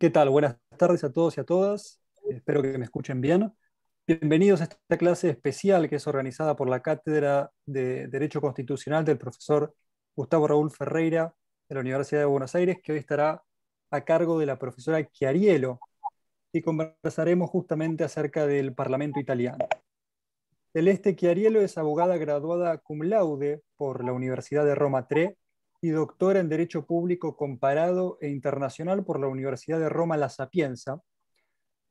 ¿Qué tal? Buenas tardes a todos y a todas. Espero que me escuchen bien. Bienvenidos a esta clase especial que es organizada por la Cátedra de Derecho Constitucional del profesor Gustavo Raúl Ferreira de la Universidad de Buenos Aires, que hoy estará a cargo de la profesora Chiarielo y conversaremos justamente acerca del Parlamento italiano. Celeste Chiarielo es abogada graduada cum laude por la Universidad de Roma III y doctora en Derecho Público Comparado e Internacional por la Universidad de Roma La Sapienza.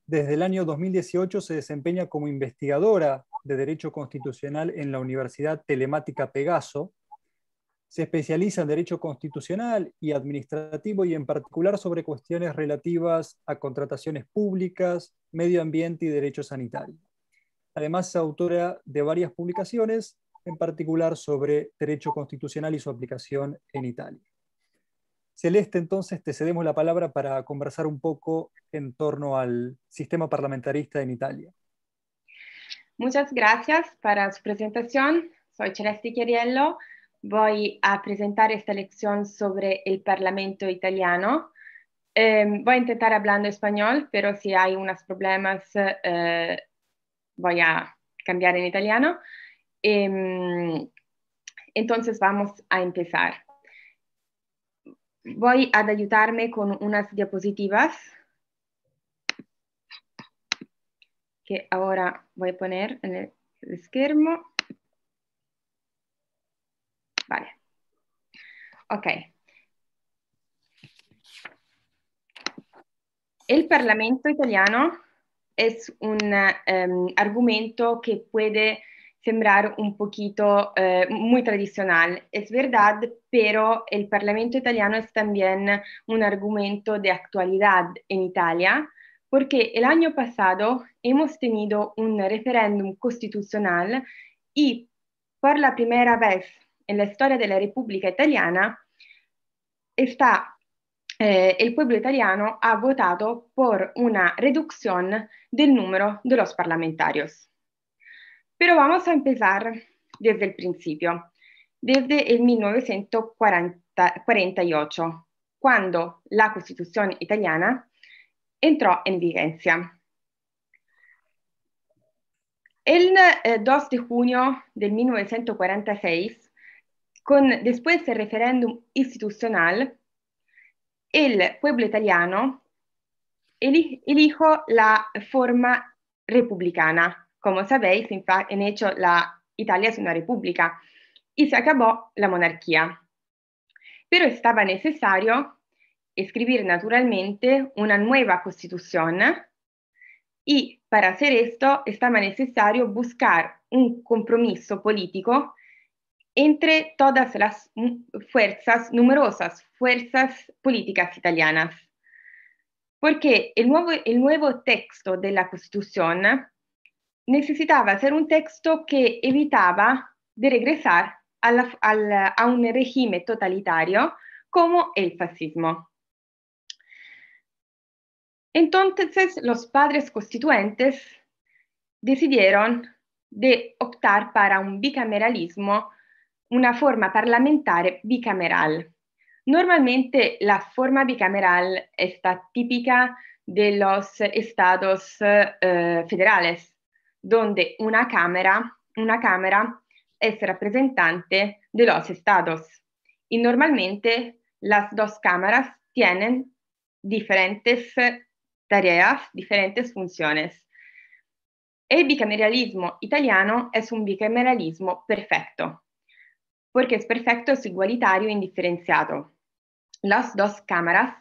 Desde el año 2018 se desempeña como investigadora de Derecho Constitucional en la Universidad Telemática Pegaso. Se especializa en Derecho Constitucional y Administrativo y en particular sobre cuestiones relativas a contrataciones públicas, medio ambiente y derecho sanitario. Además es autora de varias publicaciones en particular sobre derecho constitucional y su aplicación en Italia. Celeste, entonces te cedemos la palabra para conversar un poco en torno al sistema parlamentarista en Italia. Muchas gracias para su presentación. Soy Celeste Chiariello. Voy a presentar esta lección sobre el Parlamento italiano. Em, voy a intentar hablando español, pero si hay unos problemas eh, voy a cambiar en italiano. Em, entonces vamos a empezar. Voy a ayudarme con unas diapositivas que ahora voy a poner en el esquema. Vale. Ok. El Parlamento italiano es un em, argumento que puede sembrar un poquito eh, muy tradicional. Es verdad, pero el Parlamento italiano es también un argumento de actualidad en Italia, porque el año pasado hemos tenido un referéndum constitucional y por la primera vez en la historia de la República Italiana está eh, el pueblo italiano ha votado por una reducción del número de los parlamentarios. Pero vamos a empezar desde el principio, desde el 1948, cuando la Constitución italiana entró en vigencia. El eh, 2 de junio de 1946, con, después del referéndum institucional, el pueblo italiano elijo la forma republicana Como sabéis, en hecho, la Italia es una república y se acabó la monarquía. Pero estaba necesario escribir naturalmente una nueva constitución y para hacer esto estaba necesario buscar un compromiso político entre todas las fuerzas, numerosas fuerzas políticas italianas. Porque el nuevo, el nuevo texto de la Constitución necesitaba hacer un texto que evitaba de regresar a, la, a, a un régimen totalitario como el fascismo. Entonces, los padres constituyentes decidieron de optar para un bicameralismo, una forma parlamentaria bicameral. Normalmente la forma bicameral está típica de los estados eh, federales, donde una camera, una cámara es representante de los estados. Y normalmente las dos cámaras tienen diferentes eh, tareas, diferentes funciones. El bicameralismo italiano es un bicameralismo perfecto, porque es perfecto, es igualitario e indiferenciado. Las dos cámaras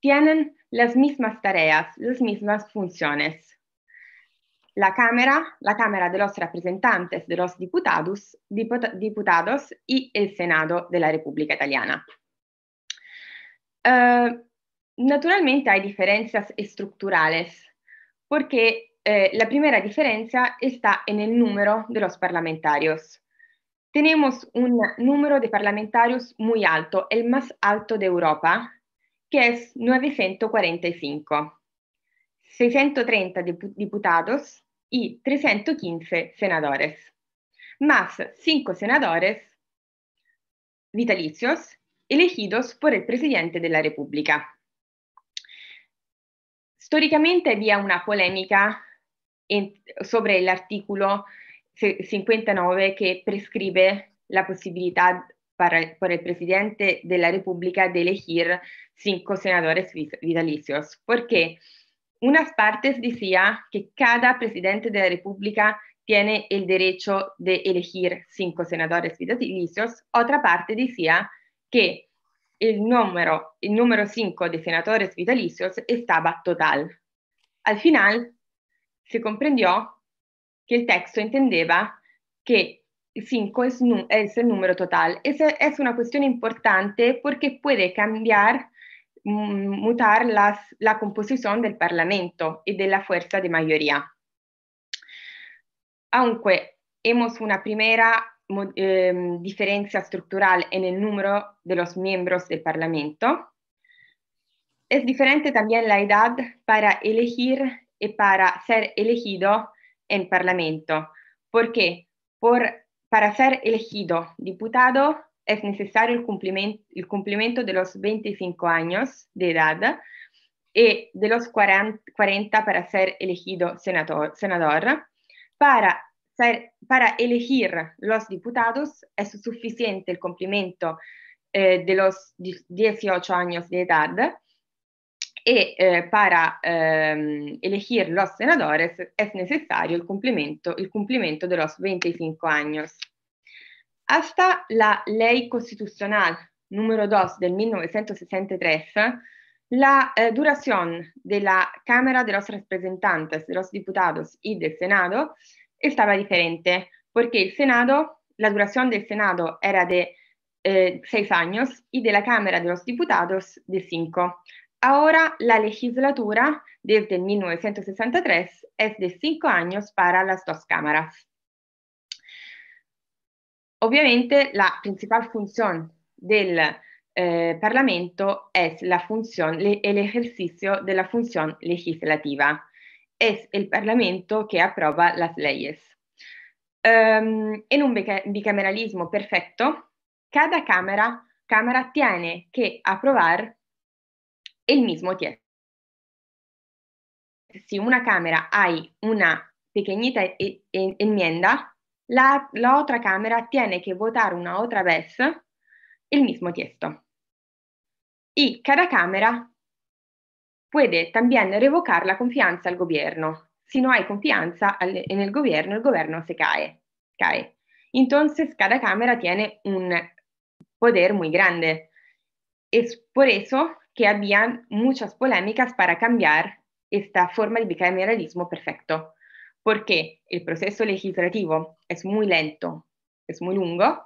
tienen las mismas tareas, las mismas funciones la Cámara, la Cámara de los Representantes de los Diputados, Diputados y el Senado de la República Italiana. Uh, naturalmente hay diferencias estructurales, porque eh, la primera diferencia está en el número de los parlamentarios. Tenemos un número de parlamentarios muy alto, el más alto de Europa, que es 945. 630 diputados y 315 senadores, más 5 senadores vitalicios elegidos por el presidente de la República. Históricamente había una polémica en, sobre el artículo 59 que prescribe la posibilidad para, para, el presidente de la República de elegir cinco senadores vitalicios, porque unas partes decía que cada presidente de la República tiene el derecho de elegir cinco senadores vitalicios, otra parte decía que el número, el número cinco de senadores vitalicios estaba total. Al final se comprendió que el texto entendía que 5 es, es, el número total. es una cuestión importante porque puede cambiar Mm, mutar las, la composición del Parlamento y de la fuerza de mayoría. Aunque hemos una primera em, diferencia estructural en el número de los miembros del Parlamento, es diferente también la edad para elegir y para ser elegido en Parlamento. ¿Por Por, para ser elegido diputado es necesario el cumplimiento, el cumplimiento de los 25 años de edad y de los 40, 40 para ser elegido senador, senador. Para, ser, para elegir los diputados es suficiente el cumplimiento eh, de los 18 años de edad y eh, para eh, elegir los senadores es necesario el cumplimiento, el cumplimiento de los 25 años. Hasta la Ley Constitucional número 2 del 1963, la eh, duración de la Cámara de los Representantes, de los Diputados y del Senado estaba diferente, porque el Senado, la duración del Senado era de eh, seis años y de la Cámara de los Diputados de cinco. Ahora la legislatura desde 1963 es de cinco años para las dos cámaras. Ovviamente la principale funzione del eh, Parlamento è la función, le, el ejercicio de la legislativa. È il Parlamento che aprueba le leggi. Um, ehm, en un bicameralismo perfecto, cada cámara, cámara tiene que aprobar el mismo texto. Si una cámara hay una pequeñita enmienda, la, la, otra cámara tiene che votare una otra vez el mismo texto. E cada cámara può anche revocar la confianza al governo. Se non hay confianza nel governo, il governo si cae. cae. Entonces, cada cámara tiene un poder molto grande. È per questo che abbiamo molte polémicas per cambiare questa forma di bicameralismo perfecto. porque el proceso legislativo es muy lento, es muy largo,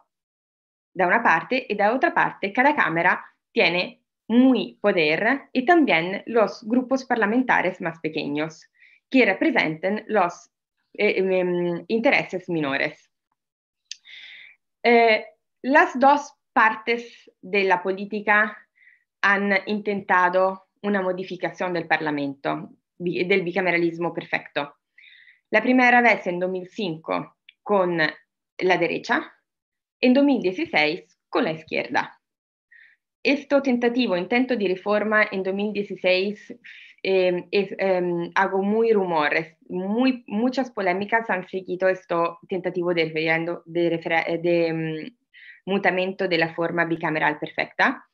da una parte, y da otra parte cada Cámara tiene muy poder y también los grupos parlamentarios más pequeños que representan los eh, em, intereses menores. Eh, las dos partes de la política han intentado una modificación del Parlamento, del bicameralismo perfecto. La primera vez en 2005 con la derecha, en 2016 con la izquierda. Este tentativo, intento de reforma en 2016 em, em, hago muy rumores, muchas polémicas han seguido este tentativo de, de, em, mutamento de la forma bicameral perfecta.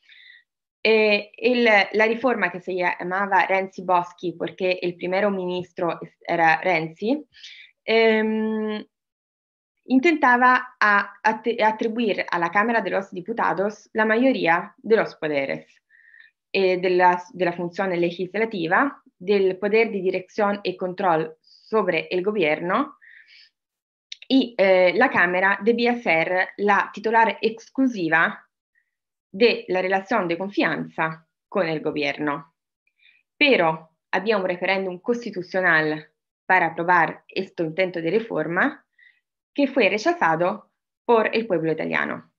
E il, la riforma che si chiamava Renzi Boschi, perché il primo ministro era Renzi, ehm, intentava a, att- attribuir a la Cámara de los Diputados la maggioria de los poderes, della, della funzione legislativa, del poder di direzione e controllo sobre el gobierno, y eh, la Camera debba essere la titolare esclusiva della relazione di de confianza con il governo. Però abbiamo un referendum costitucional para aprobar questo intento di riforma che fu rechazato por il pueblo italiano.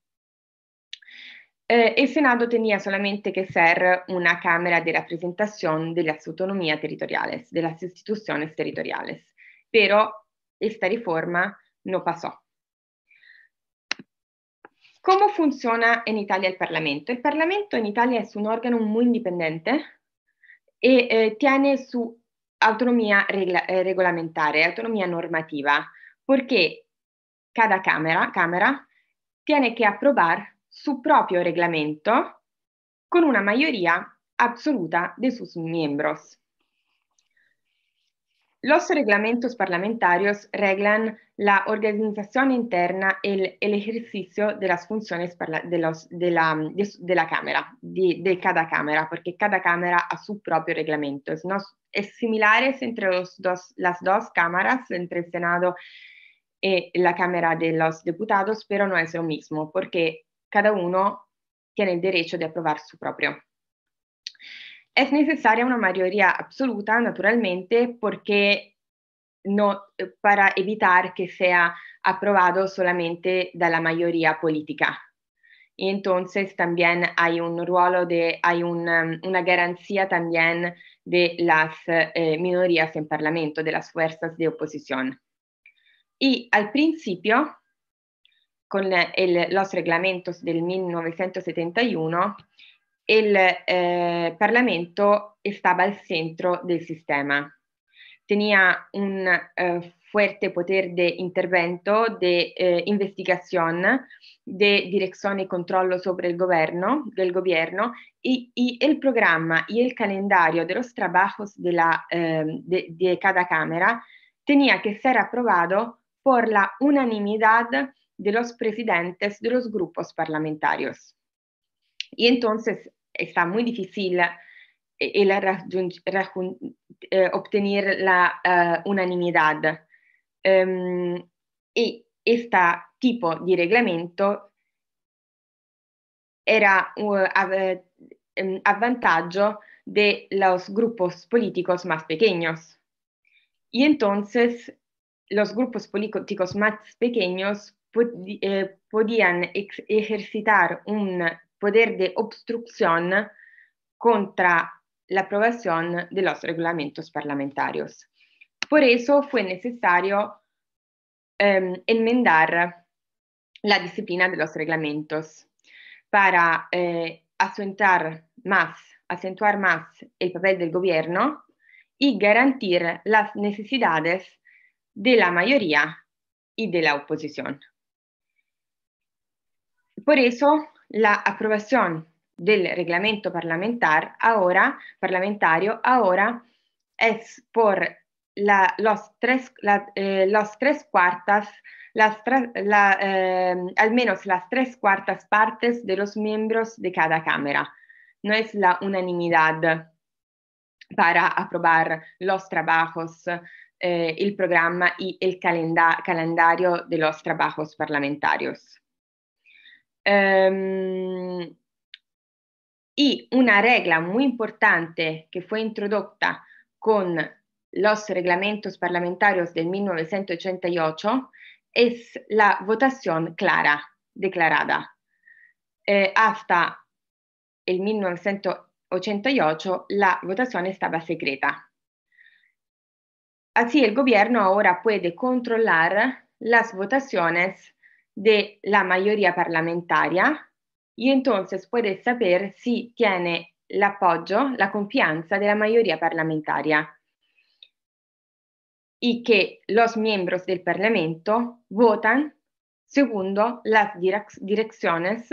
Eh, il Senato tenía solamente que ser una Cámara de Representación de las Autonomías Territoriales, de las Instituciones Territoriales, pero esta riforma no pasó. Come funziona in Italia il Parlamento? Il Parlamento in Italia è un organo molto indipendente e eh, tiene su autonomia regla- eh, regolamentare, autonomia normativa, perché cada camera, cámara tiene che approvare su proprio regolamento con una maggioria assoluta dei suoi membri. Los reglamentos parlamentarios reglan la organización interna y el, ejercicio de las funciones de, la, Cámara, de, cada Cámara, porque cada Cámara ha su propio reglamento. Es, similar entre las dos cámaras, entre el Senado eh, y la Cámara de los Diputados, pero no es lo mismo, porque cada uno tiene el derecho de aprobar su propio è necessaria una maggioria absoluta, naturalmente, perché no, eh, per evitare che sia approvato solamente dalla maggioria politica. E entonces también hay un ruolo de, hay um, una, una garantía también de las eh, minorías en Parlamento, de las fuerzas de oposición. Y al principio, con el, los reglamentos del 1971, il eh, Parlamento stava al centro del sistema. Tenía un eh, fuerte poder de intervento, di eh, investigación, de dirección y controllo sobre el gobierno, del governo e, y el programa y el calendario dei lavori trabajos ehm, de, cada cámara tenia che essere approvato per la unanimità dei presidenti dei gruppi parlamentari. grupos entonces está muy difícil eh, eh, obtener la eh, unanimidad. Em, y este tipo de reglamento era un a, em, de los grupos políticos más pequeños. Y entonces los grupos políticos más pequeños podían ejercitar un poder de obstrucción contra la aprobación de los reglamentos parlamentarios. Por eso fue necesario em, enmendar la disciplina de los reglamentos para eh, asentar más, acentuar más el papel del gobierno y garantir las necesidades de la mayoría y de la oposición. Por eso, la aprobación del reglamento parlamentar ahora, parlamentario ahora es por la, los, tres, eh, cuartas, eh, al menos las tres cuartas partes de los miembros de cada Cámara. No es la unanimidad para aprobar los trabajos, eh, el programa y el calendario de los trabajos parlamentarios. Em, y una regla muy importante que fue introducta con los reglamentos parlamentarios del 1988 es la votación clara, declarada. Eh, hasta el 1988 la votación estaba secreta. Así el gobierno ahora puede controlar las votaciones de la mayoría parlamentaria ah? y entonces puedes saber si tiene el apoyo, la confianza de la mayoría parlamentaria ah? y que los miembros del Parlamento votan según las direcciones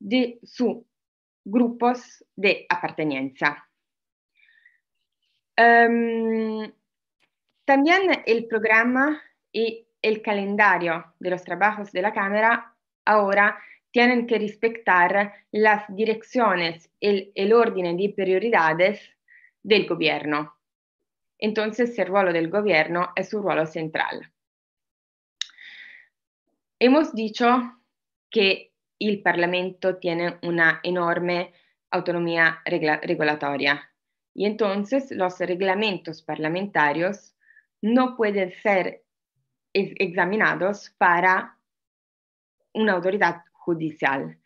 de su grupos de apartenencia. Um, también el programa y el calendario de los trabajos de la Cámara ahora tienen que respetar las direcciones, y el orden de prioridades del gobierno. Entonces, el rol del gobierno es un rol central. Hemos dicho que el Parlamento tiene una enorme autonomía regulatoria y entonces los reglamentos parlamentarios no pueden ser examinados para una autoridad judicial,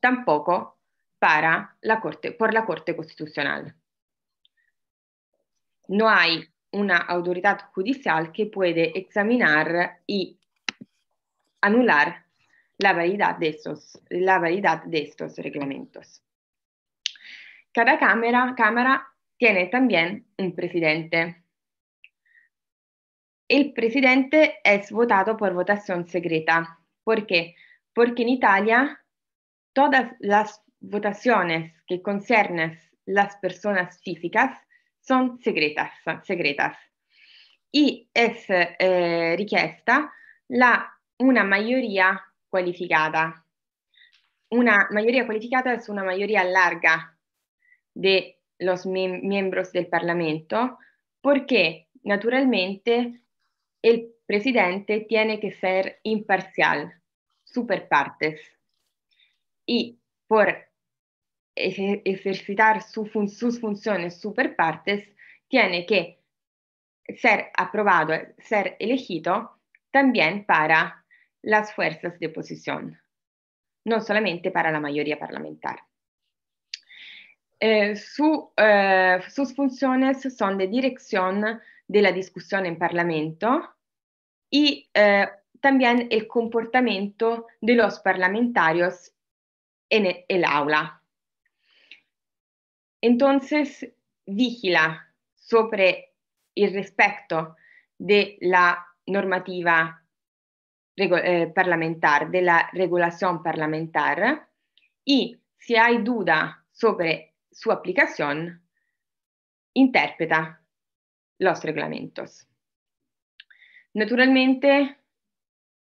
tampoco para la corte, por la Corte Constitucional. No hay una autoridad judicial que puede examinar y anular la validad de estos, la de estos reglamentos. Cada cámara tiene también un presidente il presidente è votado per votazione segreta. Perché? Perché in Italia tutte le votazioni che concernono le persone fisiche sono segrete. E è eh, richiesta la, una mayoría qualificata. Una mayoría qualificata è una mayoría larga de membri del Parlamento, perché naturalmente el presidente tiene que ser imparcial, super partes, y por ejercitar sus funciones super partes, tiene que ser aprobado, ser elegido también para las fuerzas de oposición, no solamente para la mayoría parlamentaria. Eh, eh, sus funciones son de dirección de la discusión en Parlamento e eh, también el comportamiento de los parlamentarios en Entonces, vigila sobre el respeto de normativa eh, parlamentar, de la regulación parlamentar y si duda sobre su aplicación, interpreta los reglamentos. Naturalmente,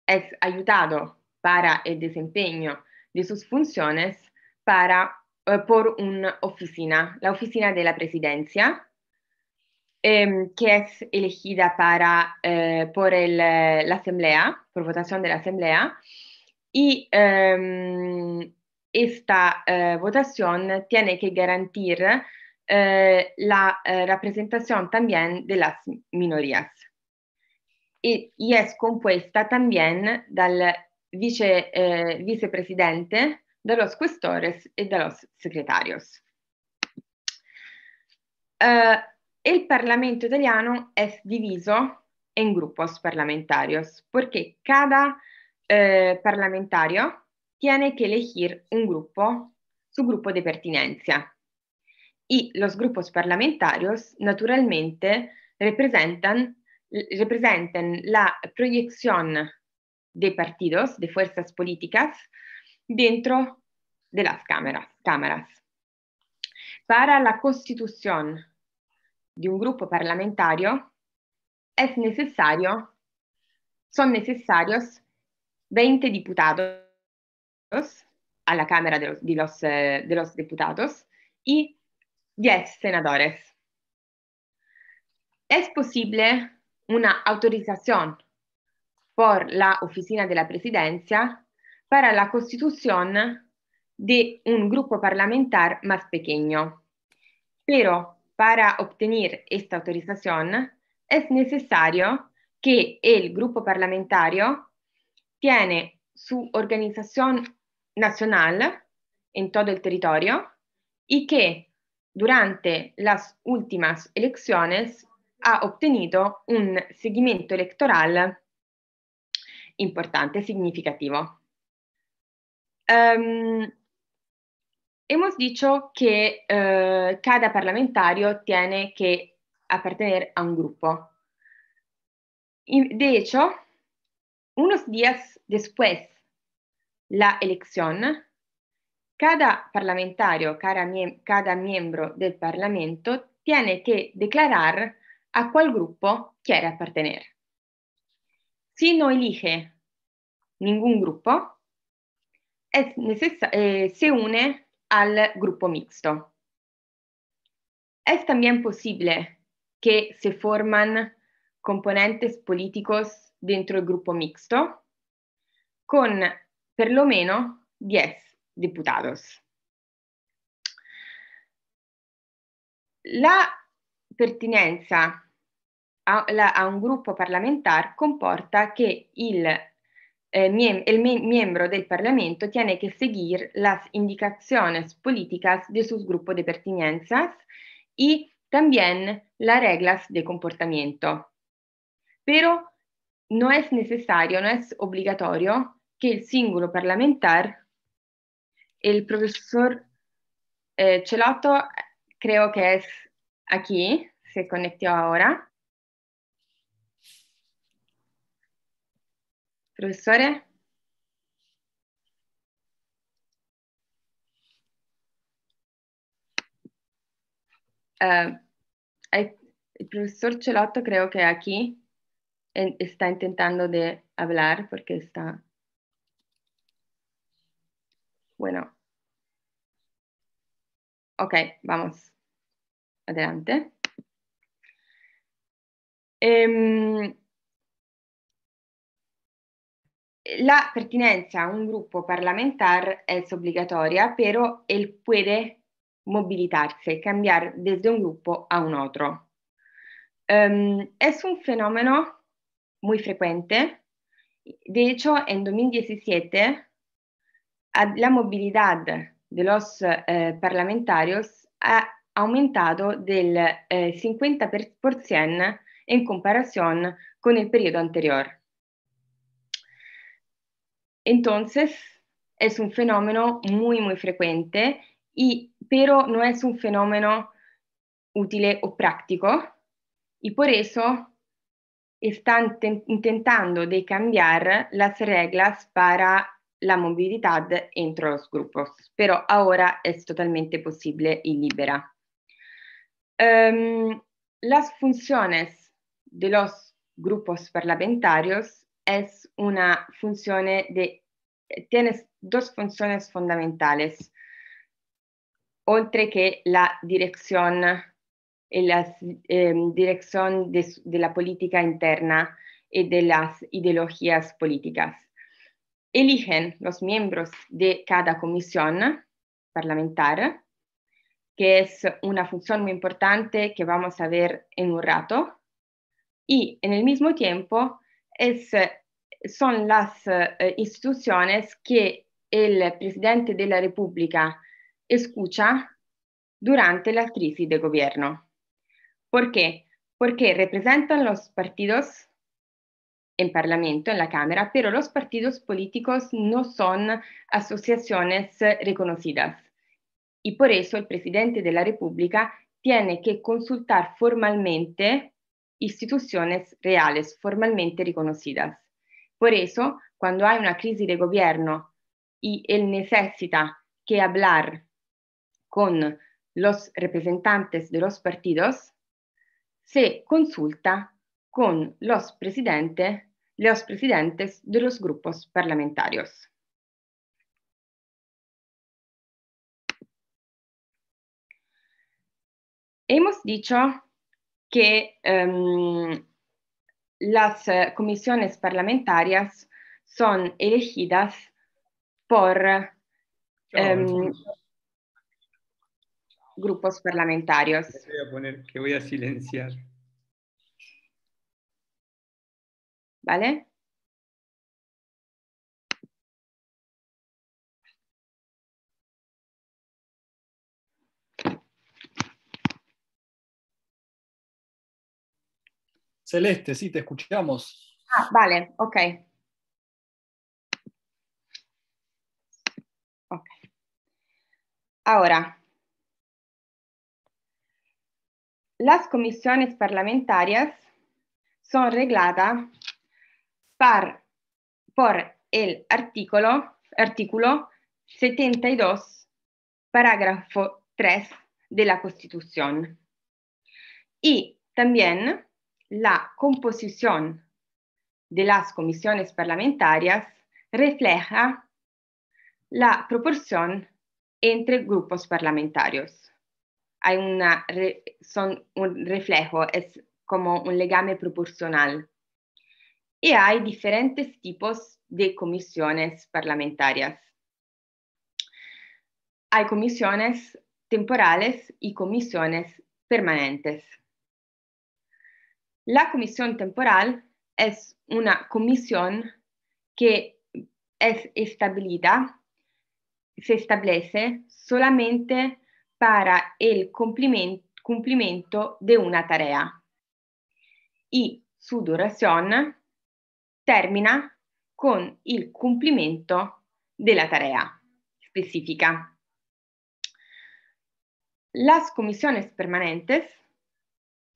es ayudado para el desempeño de sus funciones para, eh, por una oficina, la oficina de la presidencia, em, que es elegida para, eh, por eh, la asamblea, por votación de la asamblea, y em, esta votación tiene que garantizar Eh, la eh, representación también de las minorías. Y, y es compuesta también del vice, eh, vicepresidente, de los cuestores y de los secretarios. Uh, eh, el Parlamento italiano es diviso en grupos parlamentarios porque cada eh, parlamentario tiene que elegir un grupo, su grupo de pertinencia y los grupos parlamentarios naturalmente representan, representan la proyección de partidos, de fuerzas políticas, dentro de las cámaras. cámaras. Para la constitución de un grupo parlamentario es necesario, son necesarios 20 diputados a la Cámara de los, de los, eh, de los Diputados y 10 senadores. Es posible una autorización por la Oficina de la Presidencia para la constitución de un grupo parlamentar más pequeño. Pero para obtener esta autorización es necesario que el grupo parlamentario tiene su organización nacional en todo el territorio y que durante le ultime elezioni ha ottenuto un seguimento elettorale importante, significativo. Um, ehm, hemos dicho che uh, cada parlamentario tiene che appartenere a un gruppo. de hecho, unos días después la elección, Cada parlamentario, cada, mie cada miembro del Parlamento tiene che declarar a qual gruppo quiere appartenere. Si no elige ningún gruppo, eh, se une al gruppo mixto. Es también posible que se forman componentes políticos dentro el grupo mixto con perlomeno 10 diputados. La pertinenza a, la, a un gruppo parlamentare comporta che il, eh, mie el mie del Parlamento tiene che seguire le indicazioni politiche de sus gruppo di pertinenza e anche le reglas di comportamento. Però non è necessario, non è obbligatorio che il singolo parlamentare il professor eh, Celato creo que es aquí, se conectó ora. Professore? Uh, eh, el profesor Celato creo que aquí sta intentando de hablar porque está Bueno. Ok, vamos. Adelante. Ehm, la pertinenza a un gruppo parlamentare è obbligatoria, però él puede mobilitarse, cambiare desde un gruppo a un altro. Ehm, es un fenómeno molto frequente. De hecho, en 2017 la mobilità de los eh, parlamentarios ha aumentato del eh, 50% in comparazione con il periodo anterior. Entonces, es un fenómeno muy, muy frecuente, y, pero no es un fenómeno útil o práctico, y por eso están intentando de cambiar las reglas para la movilidad entre los grupos, pero ahora es totalmente posible y libera. Em, las funciones de los grupos parlamentarios es una función de, tienes dos funciones fundamentales, oltre que la dirección, eh, la em, dirección de la política interna y de las ideologías políticas eligen los miembros de cada comisión parlamentaria, que es una función muy importante que vamos a ver en un rato, y en el mismo tiempo son las eh, instituciones que el presidente de la República escucha durante la crisis de gobierno. ¿Por qué? Porque representan los partidos en Parlamento, en la Cámara, pero los partidos políticos no son asociaciones eh, reconocidas. Y por eso el presidente de la República tiene que consultar formalmente instituciones reales, formalmente reconocidas. Por eso, cuando hay una crisis de gobierno y él necesita que hablar con los representantes de los partidos, se consulta con los presidentes los presidentes de los grupos parlamentarios. Hemos dicho que em, las eh, comisiones parlamentarias son elegidas por em, grupos parlamentarios. que voy a silenciar. ¿vale? Celeste, sí, te escuchamos. Ah, vale, ok. okay. Ahora, las comisiones parlamentarias son regladas por el artículo, 72, parágrafo 3 de la Constitución. Y también la composición de las comisiones parlamentarias refleja la proporción entre grupos parlamentarios. Hay una, son un reflejo, es como un legame proporcional y hay diferentes tipos de comisiones parlamentarias. Hay comisiones temporales y comisiones permanentes. La comisión temporal es una comisión que es establecida, se establece solamente para el cumplimiento de una tarea y su duración termina con il compimento della tarea specifica. Las comisiones permanentes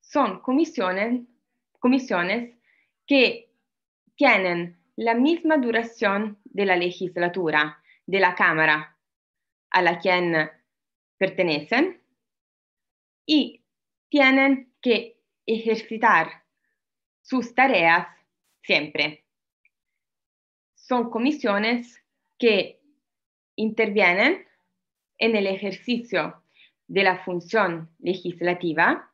son commissioni che que tienen la misma duración de la legislatura de la Cámara a la quien pertenecen y tienen que ejercitar sus tareas siempre. Son comisiones que intervienen en el ejercicio de la función legislativa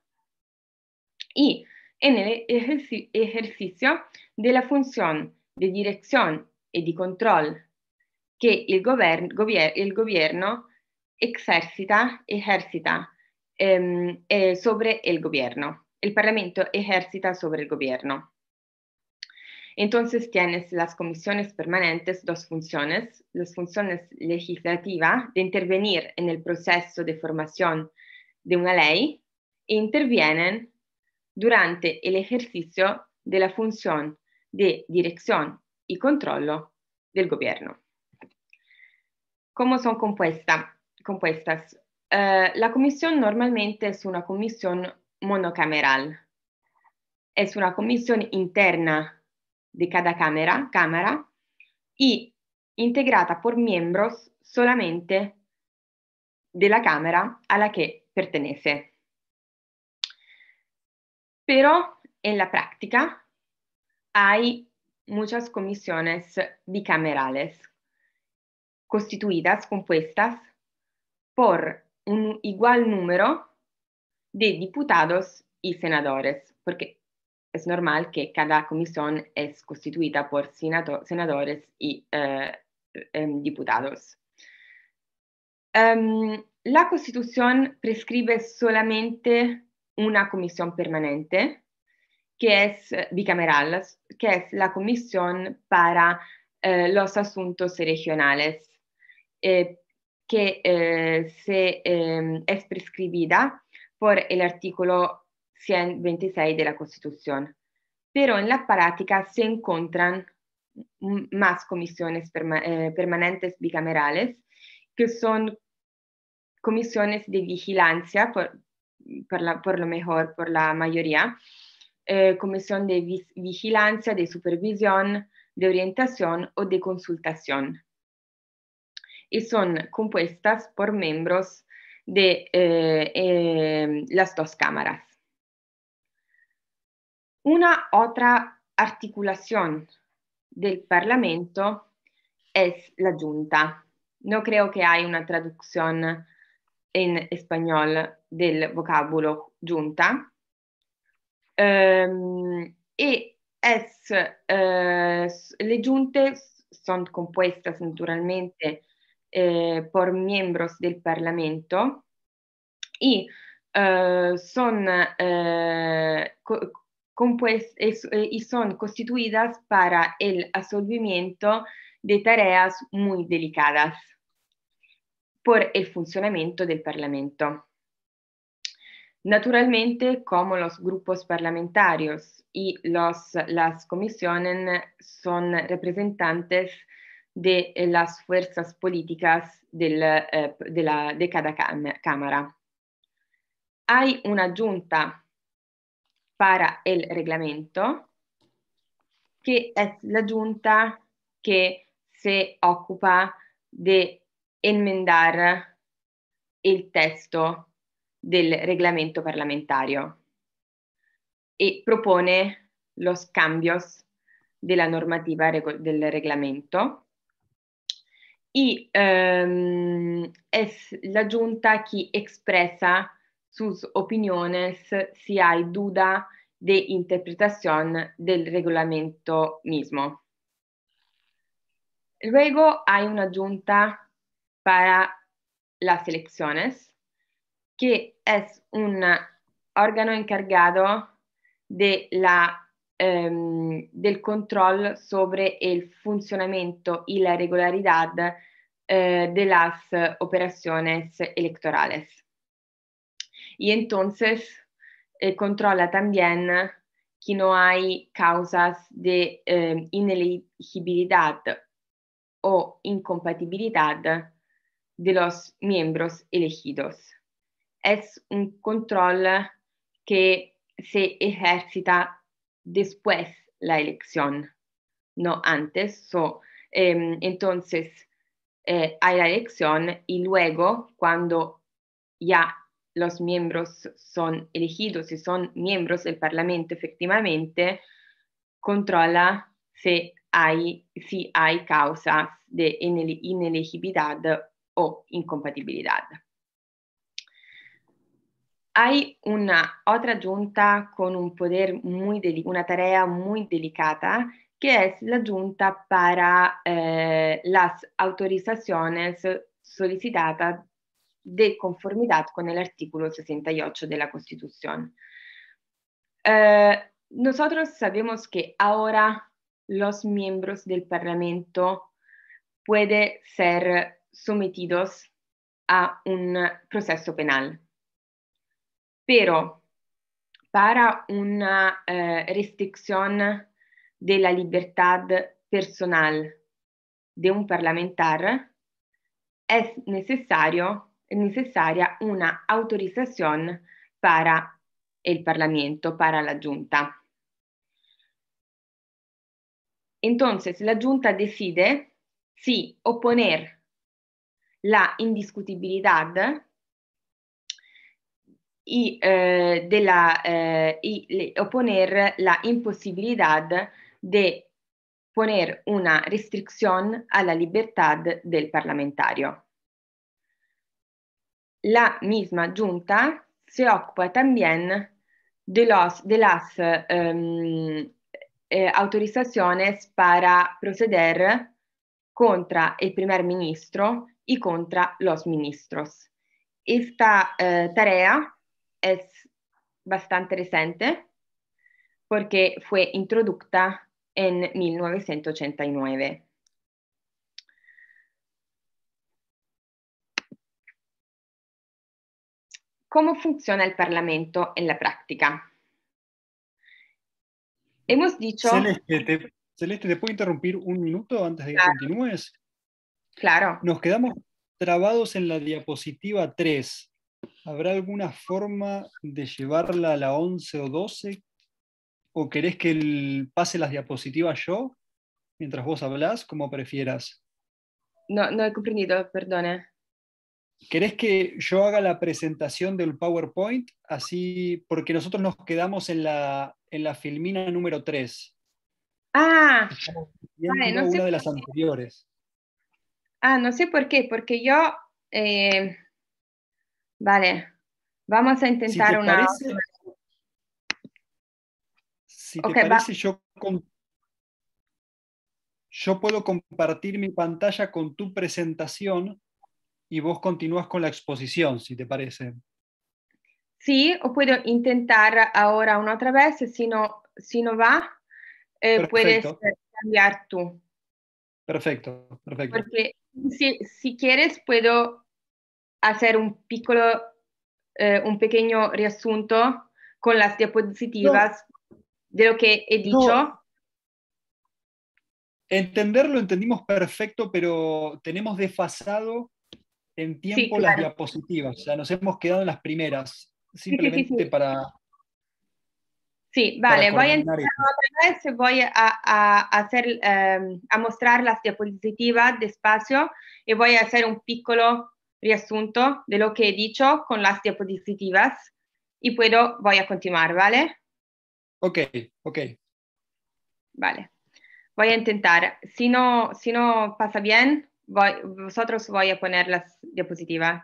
y en el ejercicio de la función de dirección y de control que el, govier el gobierno ejercita, ejercita eh, sobre el gobierno. El Parlamento ejercita sobre el gobierno. Entonces tienes las comisiones permanentes dos funciones, las funciones legislativas de intervenir en el proceso de formación de una ley e intervienen durante el ejercicio de la función de dirección y control del gobierno. ¿Cómo son compuesta, compuestas? Eh, la comisión normalmente es una comisión monocameral. Es una comisión interna de cada cámara, cámara y integrada por miembros solamente de la cámara a la que pertenece. Pero en la práctica hay muchas comisiones bicamerales constituidas, compuestas por un igual número de diputados y senadores, porque es normal que cada comisión es constituida por senadores y eh, em, diputados. Em, la Constitución prescribe solamente una comisión permanente, que es bicameral, que es la comisión para eh, los asuntos regionales, eh, que se, em, es prescribida por el artículo 126 de la Constitución, pero en la práctica se encuentran más comisiones eh, permanentes bicamerales, que son comisiones de vigilancia, por, lo mejor, por la mayoría, eh, comisión de vigilancia, de supervisión, de orientación o de consultación. Y son compuestas por miembros de eh, las dos cámaras. Una otra articulación del Parlamento es la Junta. No creo que haya una traducción en español del vocabolo Junta. Um, ehm, y es, uh, le Junte son compuestas naturalmente eh, por miembros del Parlamento y uh, eh, son, uh, Pues, eh, y son constituidas para el asolvimiento de tareas muy delicadas por el funcionamiento del Parlamento. Naturalmente, como los grupos parlamentarios y los, las comisiones son representantes de las fuerzas políticas eh, de, de, cada cámara. Hay una junta para el reglamento, que es la giunta che si occupa di emendare il testo del reglamento parlamentario e propone los cambios della la normativa del reglamento. E um, es la giunta che espressa sus opiniones si hay duda de interpretación del reglamento mismo. Luego hay una junta para las elecciones, que es un órgano encargado de la, um, del control sobre el funcionamiento y la regularidad uh, de las operaciones electorales. Y entonces eh, controla también que no hay causas de eh, ineligibilidad o incompatibilidad de los miembros elegidos. Es un control que se ejercita después la elección, no antes. Em, entonces, eh, hay la elección y luego, cuando ya los miembros son elegidos y son miembros del Parlamento, efectivamente controla si hay, si de inelegibilidad o incompatibilidad. Hay una otra junta con un poder muy una tarea muy delicada que es la junta para eh, las autorizaciones solicitadas de conformità con el artículo 68 della la Constitución. Eh, nosotros sabemos que ahora los miembros del Parlamento pueden ser sometidos a un proceso penal. Pero para una eh, restricción de la libertad personal de un parlamentar es necesario necessaria una autorizzazione per il Parlamento, per la Junta. Entonces, la Junta decide si oponer la indiscutibilità e eh, la, eh, y le, la imposibilidad de poner una restricción alla libertà del parlamentario la misma Junta se occupa también de, los, de las um, eh, autorizaciones para proceder contra el primer ministro y contra los ministros. Esta eh, tarea es bastante reciente porque fue introducta en 1989. ¿Cómo funciona el Parlamento en la práctica? Hemos dicho... Celeste, te, puedo interrumpir un minuto antes de que continúes? Claro. Nos quedamos trabados en la diapositiva 3. ¿Habrá alguna forma de llevarla a la 11 o 12? ¿O querés que pase las diapositivas yo mientras vos hablás, Como prefieras. No, no he comprendido, perdona. ¿Querés que yo haga la presentación del PowerPoint? Así, porque nosotros nos quedamos en la, filmina número 3. Ah, vale, no una sé de las anteriores. Ah, no sé por qué, porque yo. Eh, vale, vamos a intentar una. Parece, Si te parece, yo, yo puedo compartir mi pantalla con tu presentación y vos continúas con la exposición, si te parece. Sí, o puedo intentar ahora una otra vez, si no, si no va, eh, puedes cambiar tú. Perfecto, perfecto. Porque si, si quieres puedo hacer un pequeño eh, un pequeño reasunto con las diapositivas de lo que he dicho. Entenderlo entendimos perfecto, pero tenemos desfasado en tiempo las diapositivas. Ya nos hemos quedado en las primeras, simplemente para... Sí, vale, voy, a otra vez, voy a, a hacer, em, a mostrar las diapositivas despacio y voy a hacer un piccolo riassunto de lo que he dicho con las diapositivas y puedo, voy a continuar, ¿vale? Ok, ok. Vale. Voy a intentar. Si no, si no pasa bien, vosotros voy a poner las diapositivas.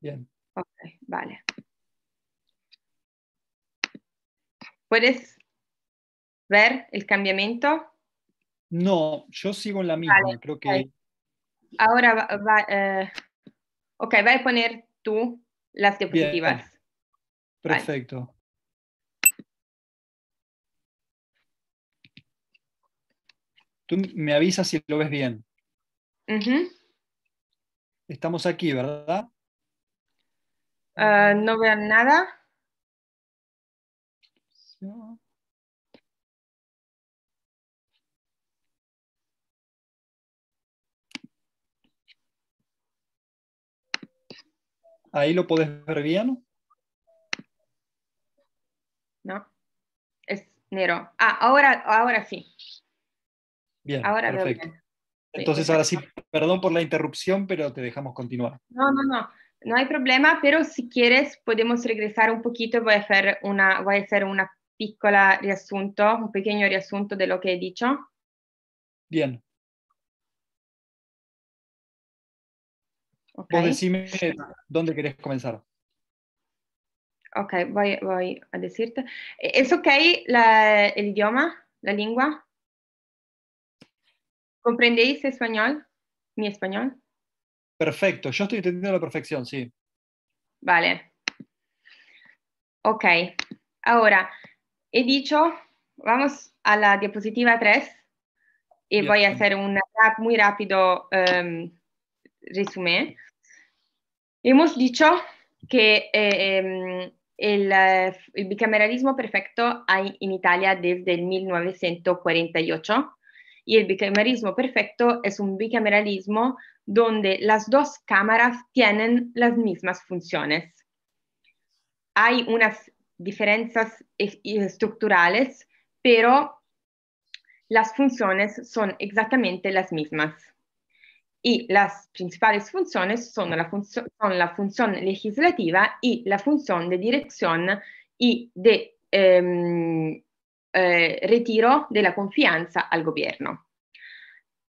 Bien. Ok, vale. ¿Puedes ver el cambiamiento? No, yo sigo en la misma, creo que... Ahora, va, eh, ok, voy a poner tú las diapositivas. Perfecto. Tú me avisas si lo ves bien. Estamos aquí, ¿verdad? Ah, no vean nada. Ahí lo podés ver bien. No, es negro. Ah, ahora, ahora sí. Bien, ahora perfecto. Entonces, ahora sí, perdón por la interrupción, pero te dejamos continuar. No, no, no, no hay problema, pero si quieres podemos regresar un poquito, voy a hacer una, voy a hacer una riassunto, un pequeño riassunto de lo que he dicho. Bien. Okay. Vos decime dónde querés comenzar. Ok, voy, a decirte. E-, ¿Es ok el idioma, la lengua? ¿Comprendéis español? ¿Mi español? Perfecto, yo estoy entendiendo la perfección, sí. Vale. Ok, ahora he dicho, vamos a la diapositiva 3 y voy a hacer un muy rápido em, resumen. Hemos dicho que em, el, eh, el, bicameralismo perfecto hay en Italia desde el 1948 y el bicameralismo perfecto es un bicameralismo donde las dos cámaras tienen las mismas funciones. Hay unas diferencias estructurales, pero las funciones son exactamente las mismas. Y las principales funciones son la, función, legislativa y la función de dirección y de em, eh, retiro della confianza al governo.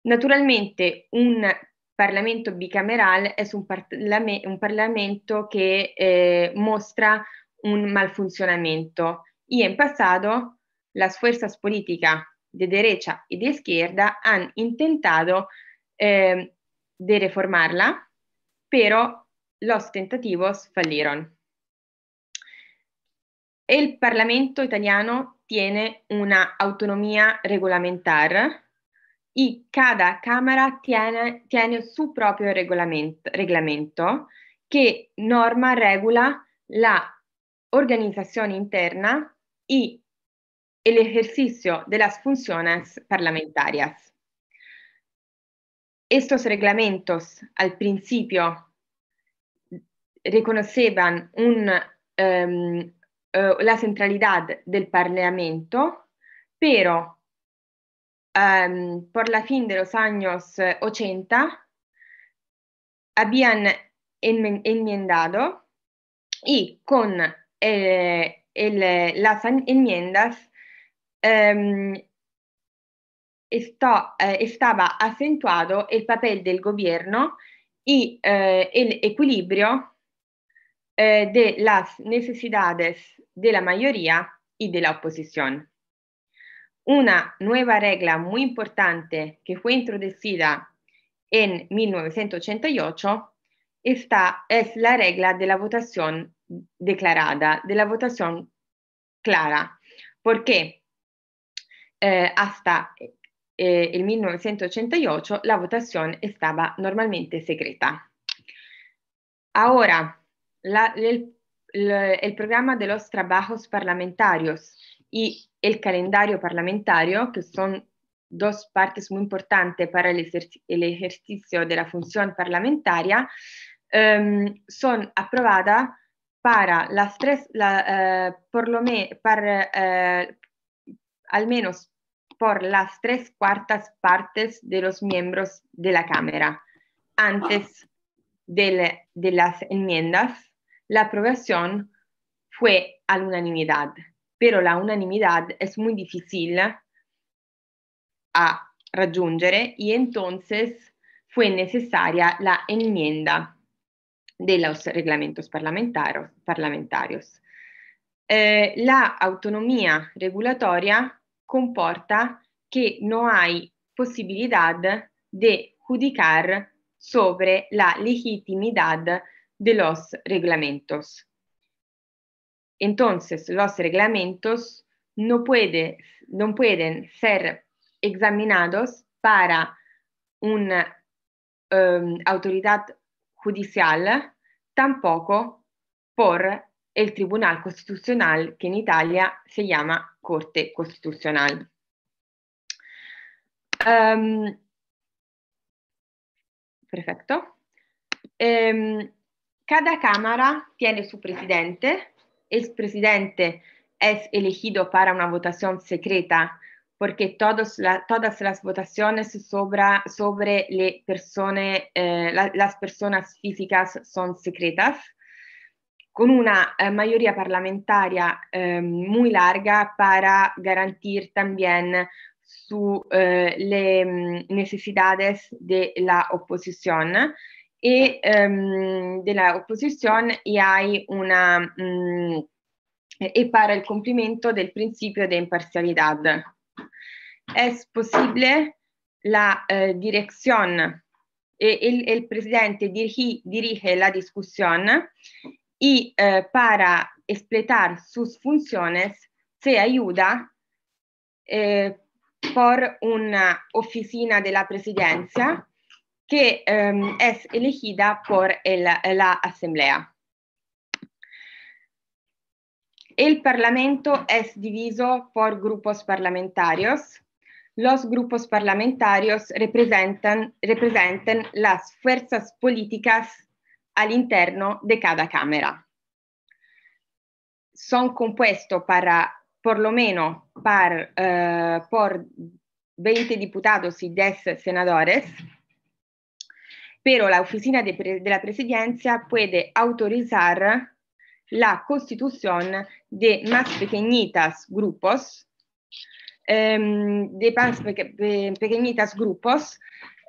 Naturalmente un Parlamento bicamerale è un, parlame- un Parlamento che eh, mostra un malfunzionamento. y en pasado las fuerzas políticas de derecha y de izquierda han intentado eh, de reformarla, pero los tentativos fallaron. El Parlamento italiano tiene una autonomía regulamentar y cada Cámara tiene, tiene su propio reglamento, reglamento que norma, regula la organización interna y el ejercicio de las funciones parlamentarias. Estos reglamentos al principio reconocían un um, eh, la centralità del Parlamento, però um, por la fine de los años 80 habían enmendado e con le eh, el, las enmiendas um, eh, estaba accentuato il papel del governo e eh, l'equilibrio Eh, de las necesidades de la mayoría y de la oposición. Una nueva regla muy importante que fue introducida en 1988 esta es la regla de la votación declarada, de la votación clara, porque eh, hasta eh, el 1988 la votación estaba normalmente secreta. Ahora, el, programa de los trabajos parlamentarios y el calendario parlamentario, que son dos partes muy importantes para el, ejercicio de la función parlamentaria, em, son aprobadas para las tres, eh, por lo eh, al menos por las tres cuartas partes de los miembros de la Cámara, antes ah. de las enmiendas la aprobación fue a la unanimidad, pero la unanimidad es muy difícil a raggiungere y entonces fue necesaria la enmienda de los reglamentos parlamentarios. parlamentarios. Eh, la autonomía regulatoria comporta que no hay posibilidad de judicar sobre la legitimidad de los reglamentos. Entonces, los reglamentos no, puede, no pueden ser examinados para una um, autoridad judicial, tampoco por el Tribunal Constitucional que en Italia se llama Corte Constitucional. Um, perfecto. Um, Cada Cámara tiene su presidente. El presidente es elegido para una votación secreta porque todas las votaciones sobre, eh, las personas físicas son secretas, con una eh, mayoría parlamentaria eh, muy larga para garantir también las mm, necesidades de la oposición e ehm, della opposizione e hai una mh, mm, e para il compimento del principio di imparzialità. È possibile la eh, dirección e el, el presidente dirige, dirige la discussione e eh, para expletar sus funciones se ayuda eh, por una oficina della presidenza que um, es elegida por el, la Asamblea. El Parlamento es diviso por grupos parlamentarios. Los grupos parlamentarios representan, representan las fuerzas políticas al interno de cada Cámara. Son compuestos para, por lo menos para, uh, eh, por 20 diputados y 10 senadores pero la oficina de pre de la presidencia puede la costituzione di más ehm, pequeñitas grupos, eh, de más peque pequeñitas grupos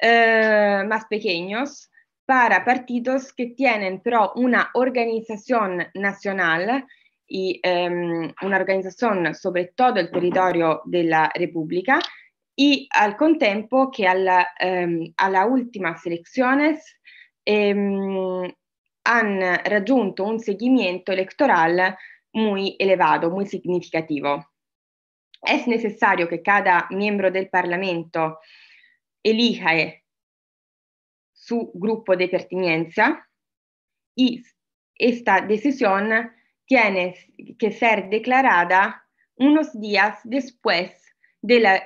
eh, más pequeños para partidos que tienen pero una organización nacional y eh, una organización sobre todo el territorio della Repubblica. República e al contempo che alla, ehm, alla ultima selezione ehm, hanno raggiunto un seguimento elettorale molto elevato, molto significativo. È necessario che cada membro del Parlamento elija su gruppo di pertinenza e questa decisione tiene que ser declarada unos días después de la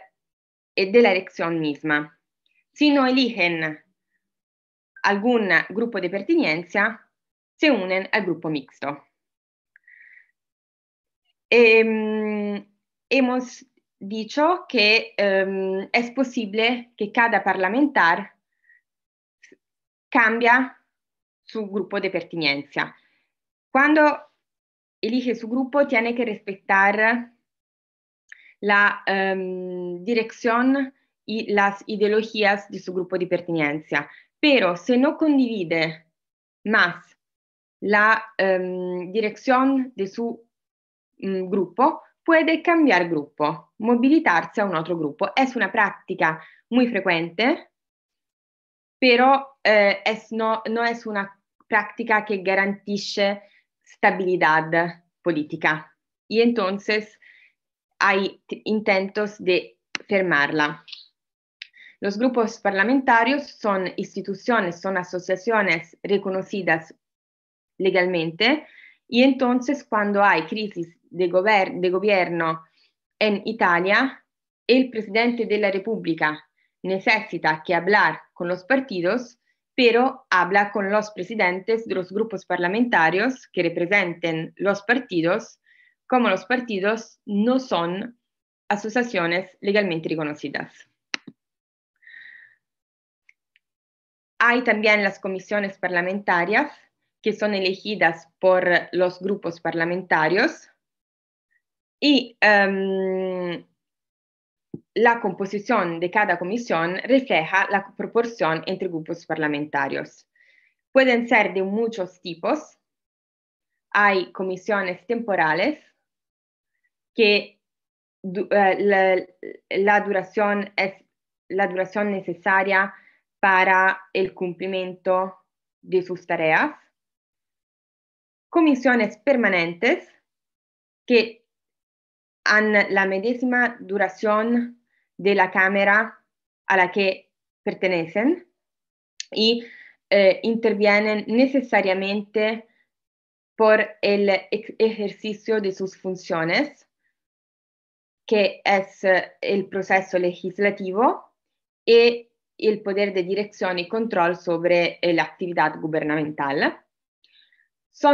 e de la misma. Si no eligen algún gruppo di pertinenza, se unen al gruppo mixto. Eh, hemos dicho che eh, es posible que cada parlamentar cambia su gruppo di pertinenza. Quando elige su gruppo, tiene che rispettare la um, ehm, dirección y las ideologías ehm, de su grupo de pertinencia. Pero si no condivide más la um, dirección de su um, grupo, puede cambiar grupo, mobilitarse a un otro grupo. Es una práctica muy frecuente, pero eh, es no, no es una práctica que garantisce estabilidad política. Y entonces hay intentos de fermarla. Los grupos parlamentarios son instituciones, son asociaciones reconocidas legalmente y entonces cuando hay crisis de, gobierno en Italia, el presidente de la República necesita que hablar con los partidos, pero habla con los presidentes de los grupos parlamentarios que representen los partidos como los partidos no son asociaciones legalmente reconocidas. Hay también las comisiones parlamentarias que son elegidas por los grupos parlamentarios y em, la composición de cada comisión refleja la proporción entre grupos parlamentarios. Pueden ser de muchos tipos. Hay comisiones temporales que eh, la, duración es la duración necesaria para el cumplimiento de sus tareas. Comisiones permanentes que han la medesima duración de la Cámara a la que pertenecen y eh, intervienen necesariamente por el ejercicio de sus funciones che è il processo legislativo e il poder di direzione e controllo sobre eh, la actividad gubernamental.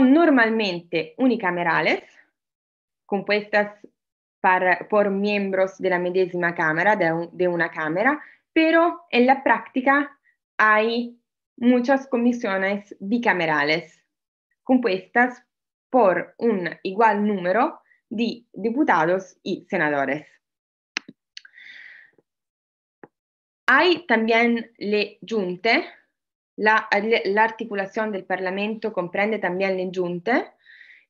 normalmente unicamerales, compuestas par, por miembros de la misma Cámara, de, un, una Cámara, però nella pratica práctica hay muchas comisiones bicamerales, compuestas per un igual numero di diputados y senadores. Hay también le junte, l'articolazione la, del Parlamento comprende también le junte.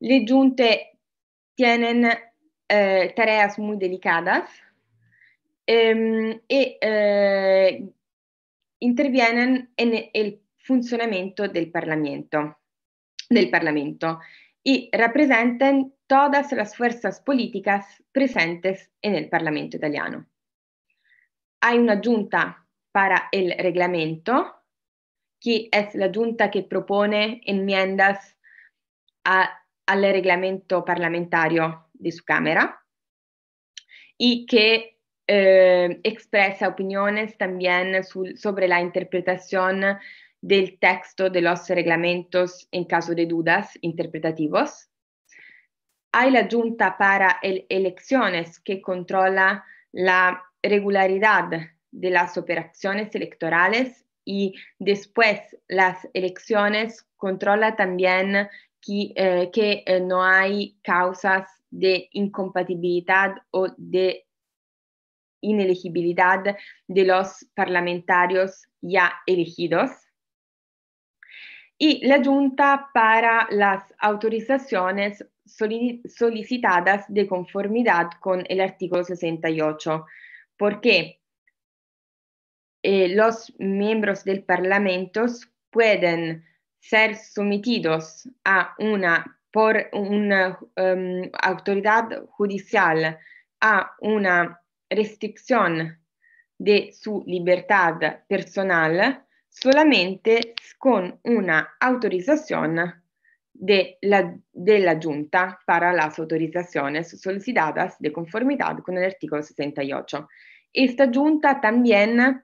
Le junte tienen eh, tareas muy delicadas eh, y eh, intervienen en el funzionamento del Parlamento, del Parlamento y representan todas las fuerzas políticas presentes en el Parlamento italiano. Hay una junta para el reglamento, que es la junta que propone enmiendas al reglamento parlamentario de su Cámara y e que expresa eh, opiniones también sobre la interpretación del texto de los reglamentos en caso de dudas interpretativos hay la Junta para Elecciones que controla la regularidad de las operaciones electorales y después las elecciones controla también eh, que, eh, no hay causas de incompatibilidad o de inelegibilidad de los parlamentarios ya elegidos. Y la Junta para las autorizaciones solicitadas de conformidad con el artículo 68, porque eh, los miembros del Parlamento pueden ser sometidos a una, por una um, autoridad judicial, a una restricción de su libertad personal solamente con una autorización della, della Giunta para las autorizaciones solicitadas de conformidad con el artículo 68. Esta Giunta también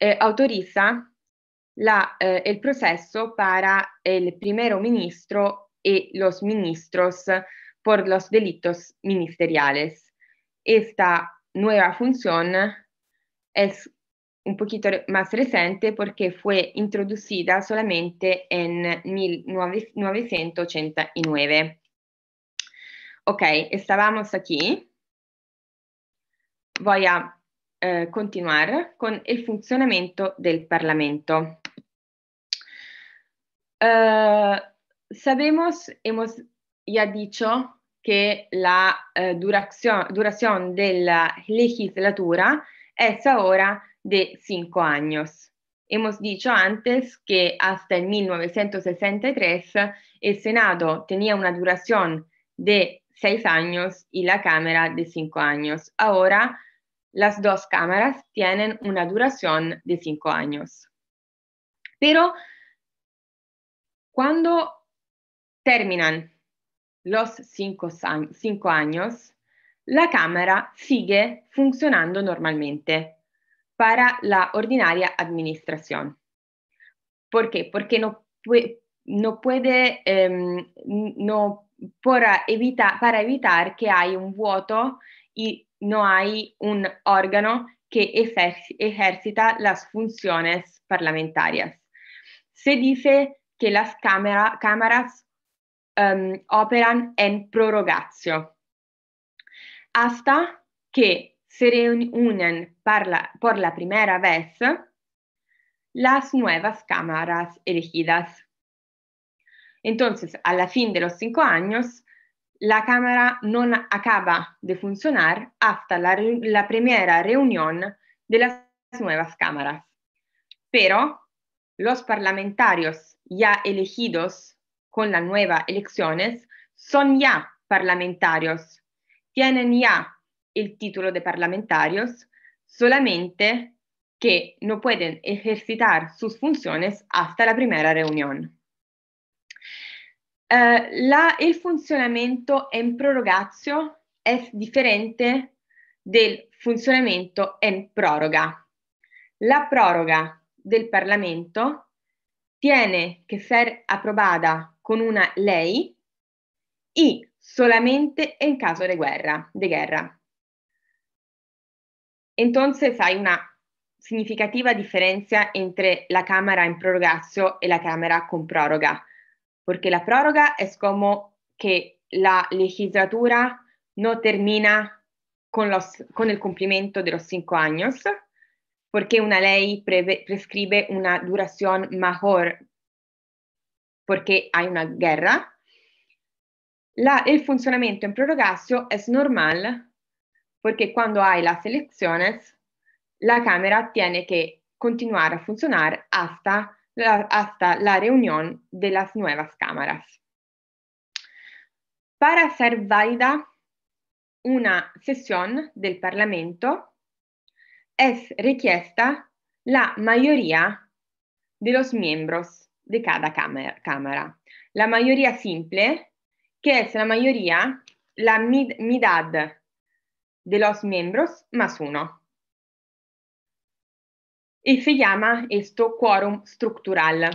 eh, autoriza la, eh, el proceso para el primo ministro y los ministros por los delitos ministeriales. Esta nueva función es un poquito más reciente porque fue introducida solamente en 1989. Ok, estábamos aquí. Voy a eh, continuar con el funcionamiento del Parlamento. Uh, sabemos, hemos ya dicho que la eh, duración, duración de la legislatura es ahora de cinco años. Hemos dicho antes que hasta el 1963 el Senado tenía una duración de seis años y la Cámara de cinco años. Ahora las dos cámaras tienen una duración de cinco años. Pero cuando terminan los cinco, años, la Cámara sigue funcionando normalmente para la ordinaria administración. ¿Por qué? Porque no, puede, no puede, eh, no, para, evita, para evitar que hay un voto y no hay un órgano que ejercita las funciones parlamentarias. Se dice que las cámara, cámaras um, operan en prorogatio hasta que se reúnen por la primera vez las nuevas cámaras elegidas. Entonces, a la fin de los cinco años, la Cámara no acaba de funcionar hasta la, la primera reunión de las nuevas cámaras. Pero los parlamentarios ya elegidos con las nuevas elecciones son ya parlamentarios, tienen ya il titolo de parlamentarios, solamente che non pueden ejercitar sus funciones hasta la primera reunión. Uh, la, el funzionamento en prorogatio è differente del funzionamento en proroga. La proroga del Parlamento tiene che essere approvata con una ley e solamente in caso di guerra. De guerra. Entonces hay una significativa diferencia entre la Cámara en prorrogación y la Cámara con prórroga, porque la prórroga es como que la legislatura no termina con, los, con el cumplimiento de los cinco años, porque una ley pre prescribe una duración mayor porque hay una guerra. La, el funcionamiento en prorrogación es normal perché quando hai las elecciones, la Cámara tiene che continuare a funzionare hasta la, hasta la reunión de las nuevas cámaras. Para ser válida una sesión del Parlamento, es richiesta la mayoría de los miembros de cada Cámara. La mayoría simple, que es la mayoría, la mid, midad de los miembros más uno. Y se llama esto quórum estructural.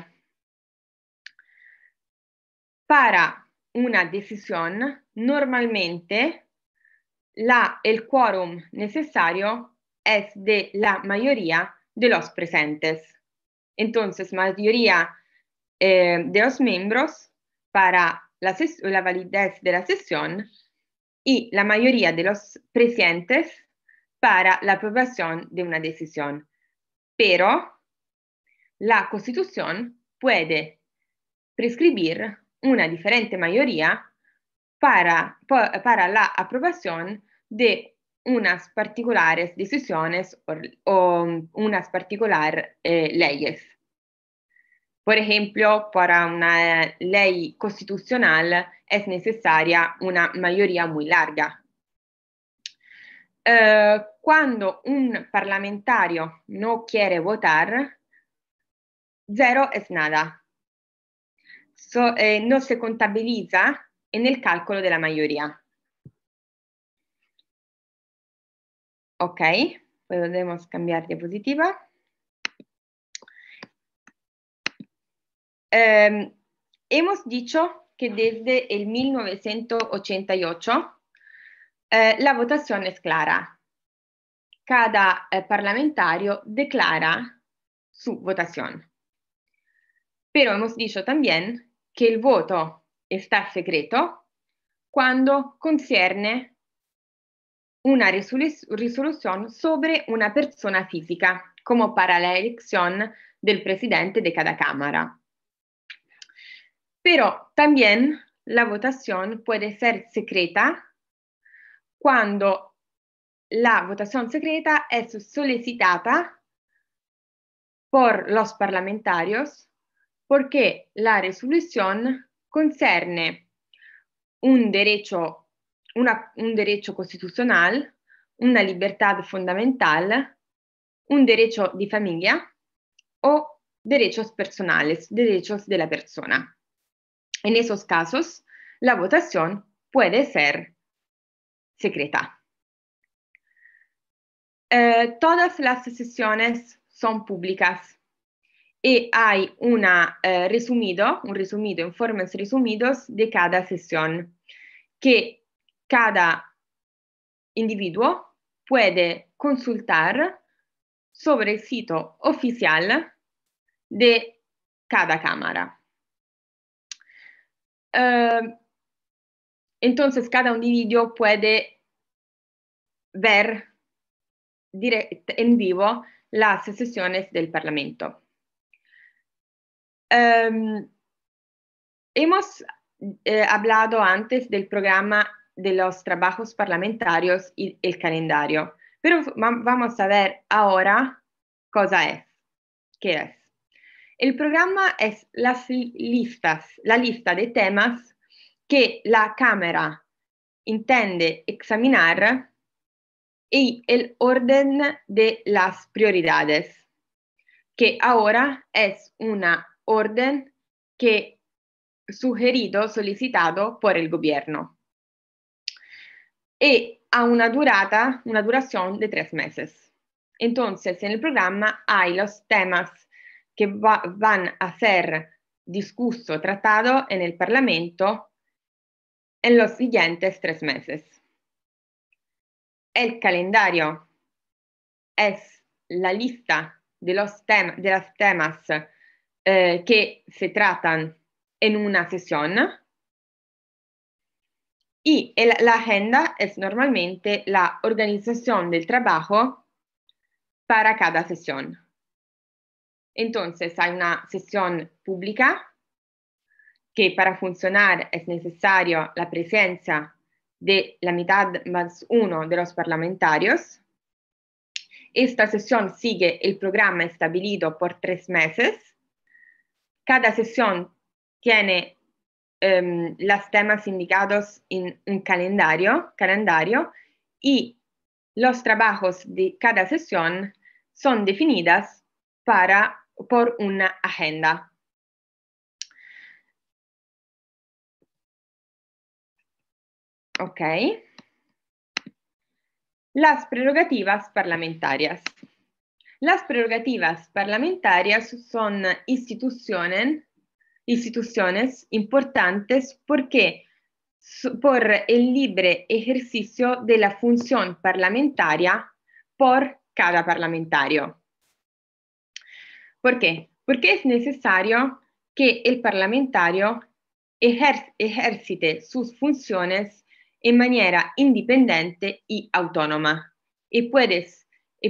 Para una decisión, normalmente la, el quórum necesario es de la mayoría de los presentes. Entonces, mayoría eh, de los miembros para la, la validez de la sesión y la mayoría de los presentes para la aprobación de una decisión. Pero la Constitución puede prescribir una diferente mayoría para, para la aprobación de unas particulares decisiones o, unas particulares eh, leyes. Por ejemplo, para una eh, ley constitucional es necesaria una mayoría muy larga. Eh, cuando un parlamentario no quiere votar, zero es nada. So, eh, no se contabiliza en el cálculo de la mayoría. Ok, podemos cambiar diapositiva. Eh, hemos dicho que desde el 1988 eh, la votación es clara. Cada eh, parlamentario declara su votación. Pero hemos dicho también que el voto está secreto cuando concierne una risoluzione resolución sobre una persona fisica, come per la elezione del presidente de cada cámara. Pero también la votación puede ser secreta cuando la votación secreta es solicitada por los parlamentarios porque la resolución concerne un derecho, un derecho constitucional, una libertad fundamental, un derecho de familia o derechos personales, derechos de la persona. En esos casos, la votación puede ser secreta. Eh, todas las sesiones son públicas y hay una, eh, resumido, un resumido, informes resumidos de cada sesión que cada individuo puede consultar sobre el sitio oficial de cada cámara. Em, entonces, cada individuo puede ver en vivo las sesiones del Parlamento. Em, hemos eh, hablado antes del programa de los trabajos parlamentarios y el calendario, pero vamos a ver ahora cosa es, qué es. El programa es las listas, la lista de temas que la Cámara intende examinar y el orden de las prioridades, que ahora es una orden que sugerido, solicitado por el gobierno. Y a una durata, una duración de tres meses. Entonces, en el programa hay los temas che va, van a ser discusso, tratado en el Parlamento en los siguientes tres meses. El calendario es la lista de los, tem de los temas eh, que se tratan en una sesión y el, la agenda es normalmente la organización del trabajo para cada sesión. Entonces hay una sesión pública que para funcionar es necesario la presencia de la mitad más uno de los parlamentarios. Esta sesión sigue el programa establecido por tres meses. Cada sesión tiene em, los temas indicados en un calendario, calendario y los trabajos de cada sesión son definidas para por una agenda. Ok. Las prerrogativas parlamentarias. Las prerrogativas parlamentarias son instituciones, importantes porque por el libre ejercicio de la función parlamentaria por cada parlamentario. ¿Por qué? Porque es necesario que el parlamentario ejercite sus funciones en manera independiente y autónoma y, puede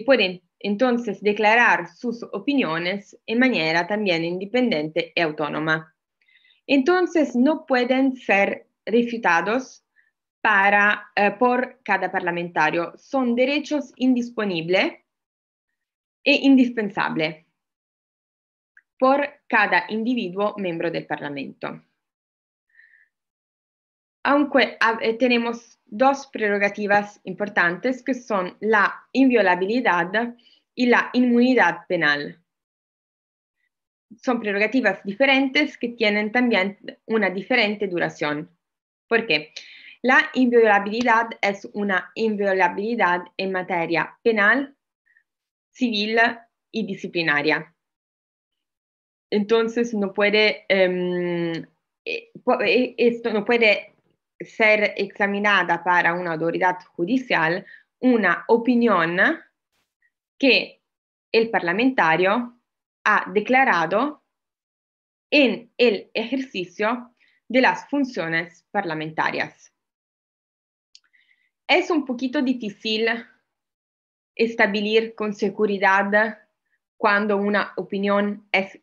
pueden entonces declarar sus opiniones en manera también independiente y autónoma. Entonces no pueden ser refutados eh, por cada parlamentario. Son derechos indisponibles e indispensables. por cada individuo miembro del Parlamento. Aunque ah, eh, tenemos dos prerrogativas importantes que son la inviolabilidad y la inmunidad penal. Son prerrogativas diferentes que tienen también una diferente duración. ¿Por qué? La inviolabilidad es una inviolabilidad en materia penal, civil y disciplinaria. entonces no puede, em, eh, eh, no puede ser examinada para una autoridad judicial una opinión que el parlamentario ha declarado en el ejercicio de las funciones parlamentarias. Es un poquito difícil establecer con seguridad cuando una opinión es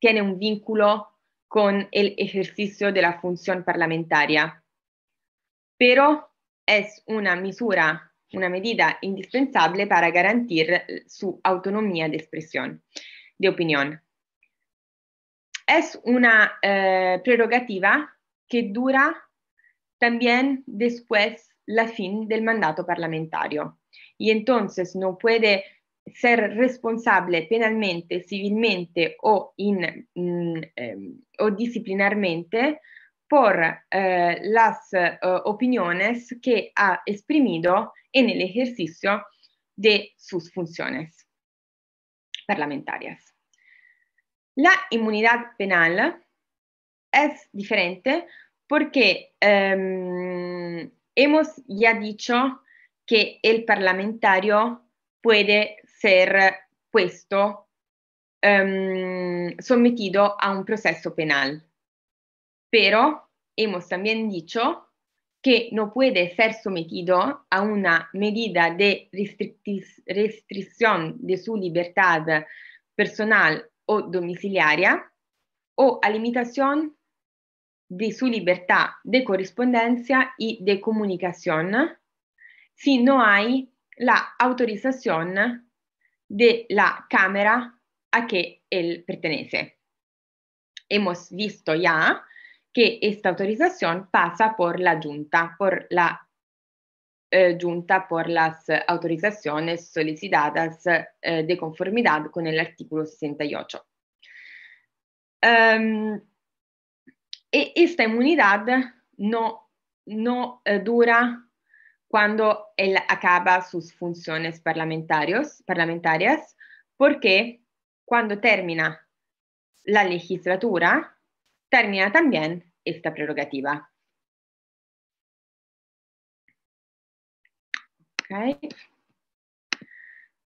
tiene un vínculo con el ejercicio de la función parlamentaria, pero es una misura, una medida indispensable para garantir eh, su autonomía de expresión, de opinión. Es una eh, prerrogativa que dura también después la fin del mandato parlamentario y entonces no puede ser responsabile penalmente, civilmente o, in, mh, mm, ehm, o disciplinarmente por eh, las eh, opiniones que ha exprimido en el ejercicio de sus funciones parlamentarias. La inmunidad penale è differente perché ehm, abbiamo hemos ya dicho que el parlamentario può ser questo um, ehm, sometido a un processo penal. Pero hemos también dicho que no puede ser sometido a una medida de restricción de su libertad personal o domiciliaria o a limitación de su libertad de correspondencia y de comunicación si no hay la autorización de la Cámara a que él pertenece. Hemos visto ya que esta autorización pasa por la Junta, por la eh, Junta por las autorizaciones solicitadas eh, de conformidad con el artículo 68. Um, e esta inmunidad no, no eh, dura cuando él acaba sus funciones parlamentarios, parlamentarias, porque cuando termina la legislatura, termina también esta prerrogativa.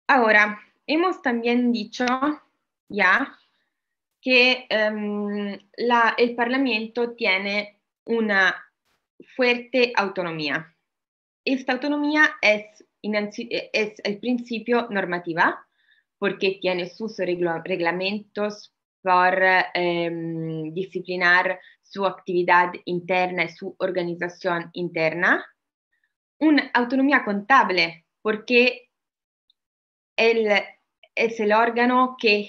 Ahora, hemos también dicho ya que em, el Parlamento tiene una fuerte autonomía esta autonomía eh, es, el principio normativa porque tiene sus reglamentos por em, disciplinar su actividad interna y su organización interna. Una autonomía contable porque es el órgano que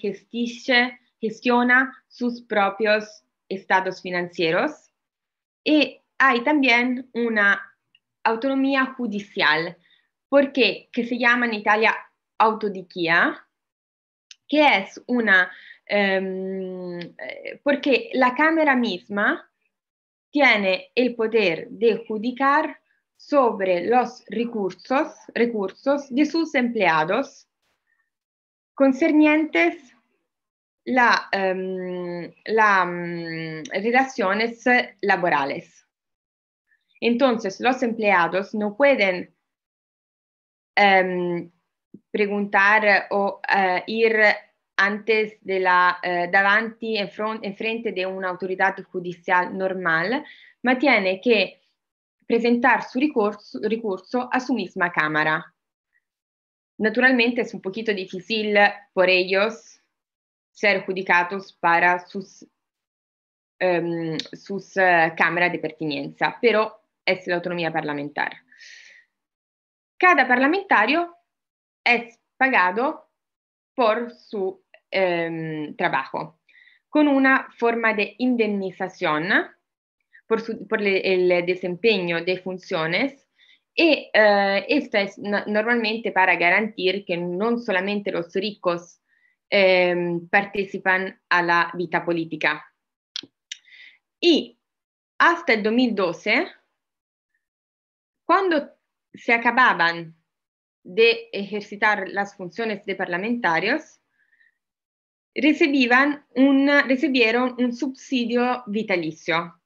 gestiona sus propios estados financieros y hay también una autonomía judicial. ¿Por qué? Que se llama en Italia autodichia, que es una, eh, porque la Cámara misma tiene el poder de judicar sobre los recursos, recursos de sus empleados concernientes la, um, la um, relaciones laborales. Entonces, los empleados no pueden um, preguntar o uh, ir antes de la, uh, davanti e front, frente di un'autorità giudiziaria normale, ma tiene che presentar su ricorso, recurso a su misma Cámara. Naturalmente es un poquito difícil por ellos ser adjudicados para sus, um, sus uh, eh, cámaras de pertinencia, pero è autonomia parlamentare. Cada parlamentario è pagato per suo eh, trabajo, con una forma di indemnización per il desempegno di el desempeño de funciones eh, esto normalmente para garantire che non solamente i ricos eh, participan a la vida política. Y hasta il 2012 quando se acababan de ejercitar las funciones de parlamentarios, recibían un, recibieron un subsidio vitalicio.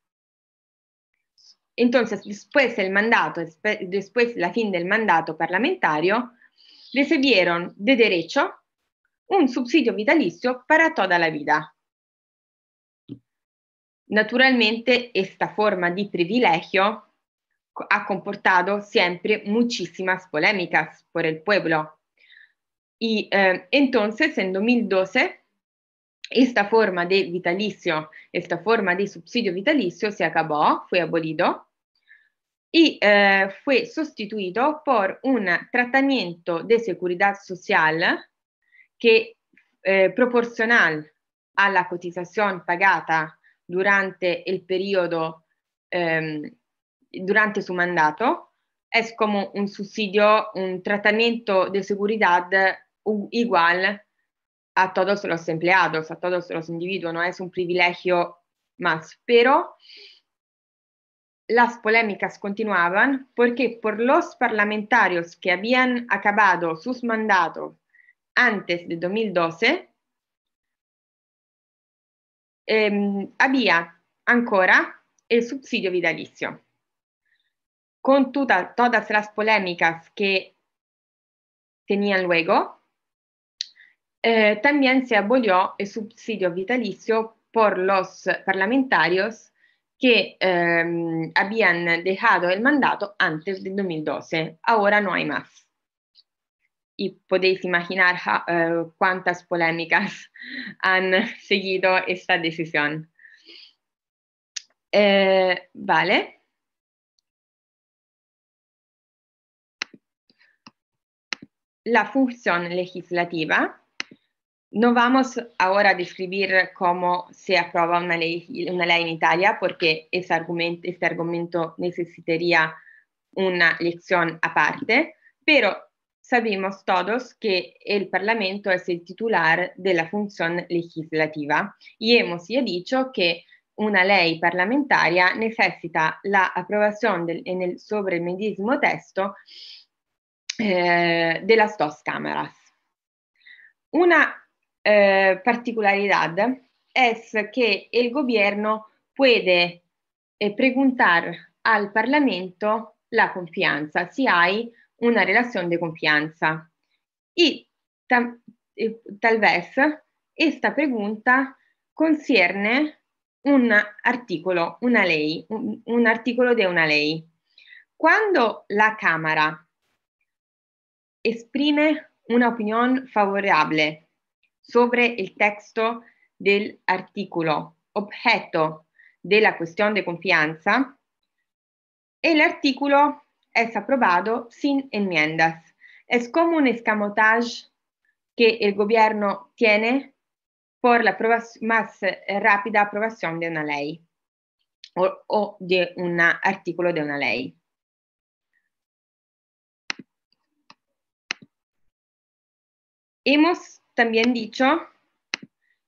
Entonces, después del mandato, después la fin del mandato parlamentario, recibieron de derecho un subsidio vitalicio para toda la vida. Naturalmente, esta forma di privilegio ha comportato sempre muchísimas polémicas por el pueblo. Y eh, entonces, en 2012, esta forma de vitalicio, esta forma de subsidio vitalicio se acabó, fue abolido y eh, fue sustituido por un tratamiento de seguridad social que eh, proporcional a la cotización pagata durante el periodo eh, durante su mandato, è come un sussidio, un trattamento di sicurezza uguale a tutti gli empleati, a tutti gli individui, non è un privilegio más. Pero las polémicas continuaban porque por los parlamentarios que habían acabado sus mandatos antes del 2012, eh, había ancora il sussidio vitalicio. con todas las polémicas que tenían luego, eh, también se abolió el subsidio vitalicio por los parlamentarios que em, habían dejado el mandato antes del 2012. Ahora no hay más. Y podéis imaginar eh, cuántas polémicas han seguido esta decisión. Eh, vale. la función legislativa no vamos ahora a describir cómo se aprueba una ley, una ley en Italia, porque ese argumento, este argumento necesitaría una lección aparte, pero sabemos todos que el Parlamento es el titular de la función legislativa y hemos ya dicho que una ley parlamentaria necesita la aprobación del, en el, sobre el mismo texto eh, de las dos Una eh, particularidad es que el gobierno puede eh, preguntar al Parlamento la confianza, se hai una relazione di confianza. E ta, eh, tal pregunta concerne un articolo, una ley, un, un artículo de una ley. Cuando la Camera esprime una opinione favorevole sobre el texto del artículo objeto de la cuestión confianza e l'articolo è approvato sin enmiendas. Es como un escamotage che il governo tiene por la más rapida aprobación di una ley o, o de un articolo di una ley. Hemos también dicho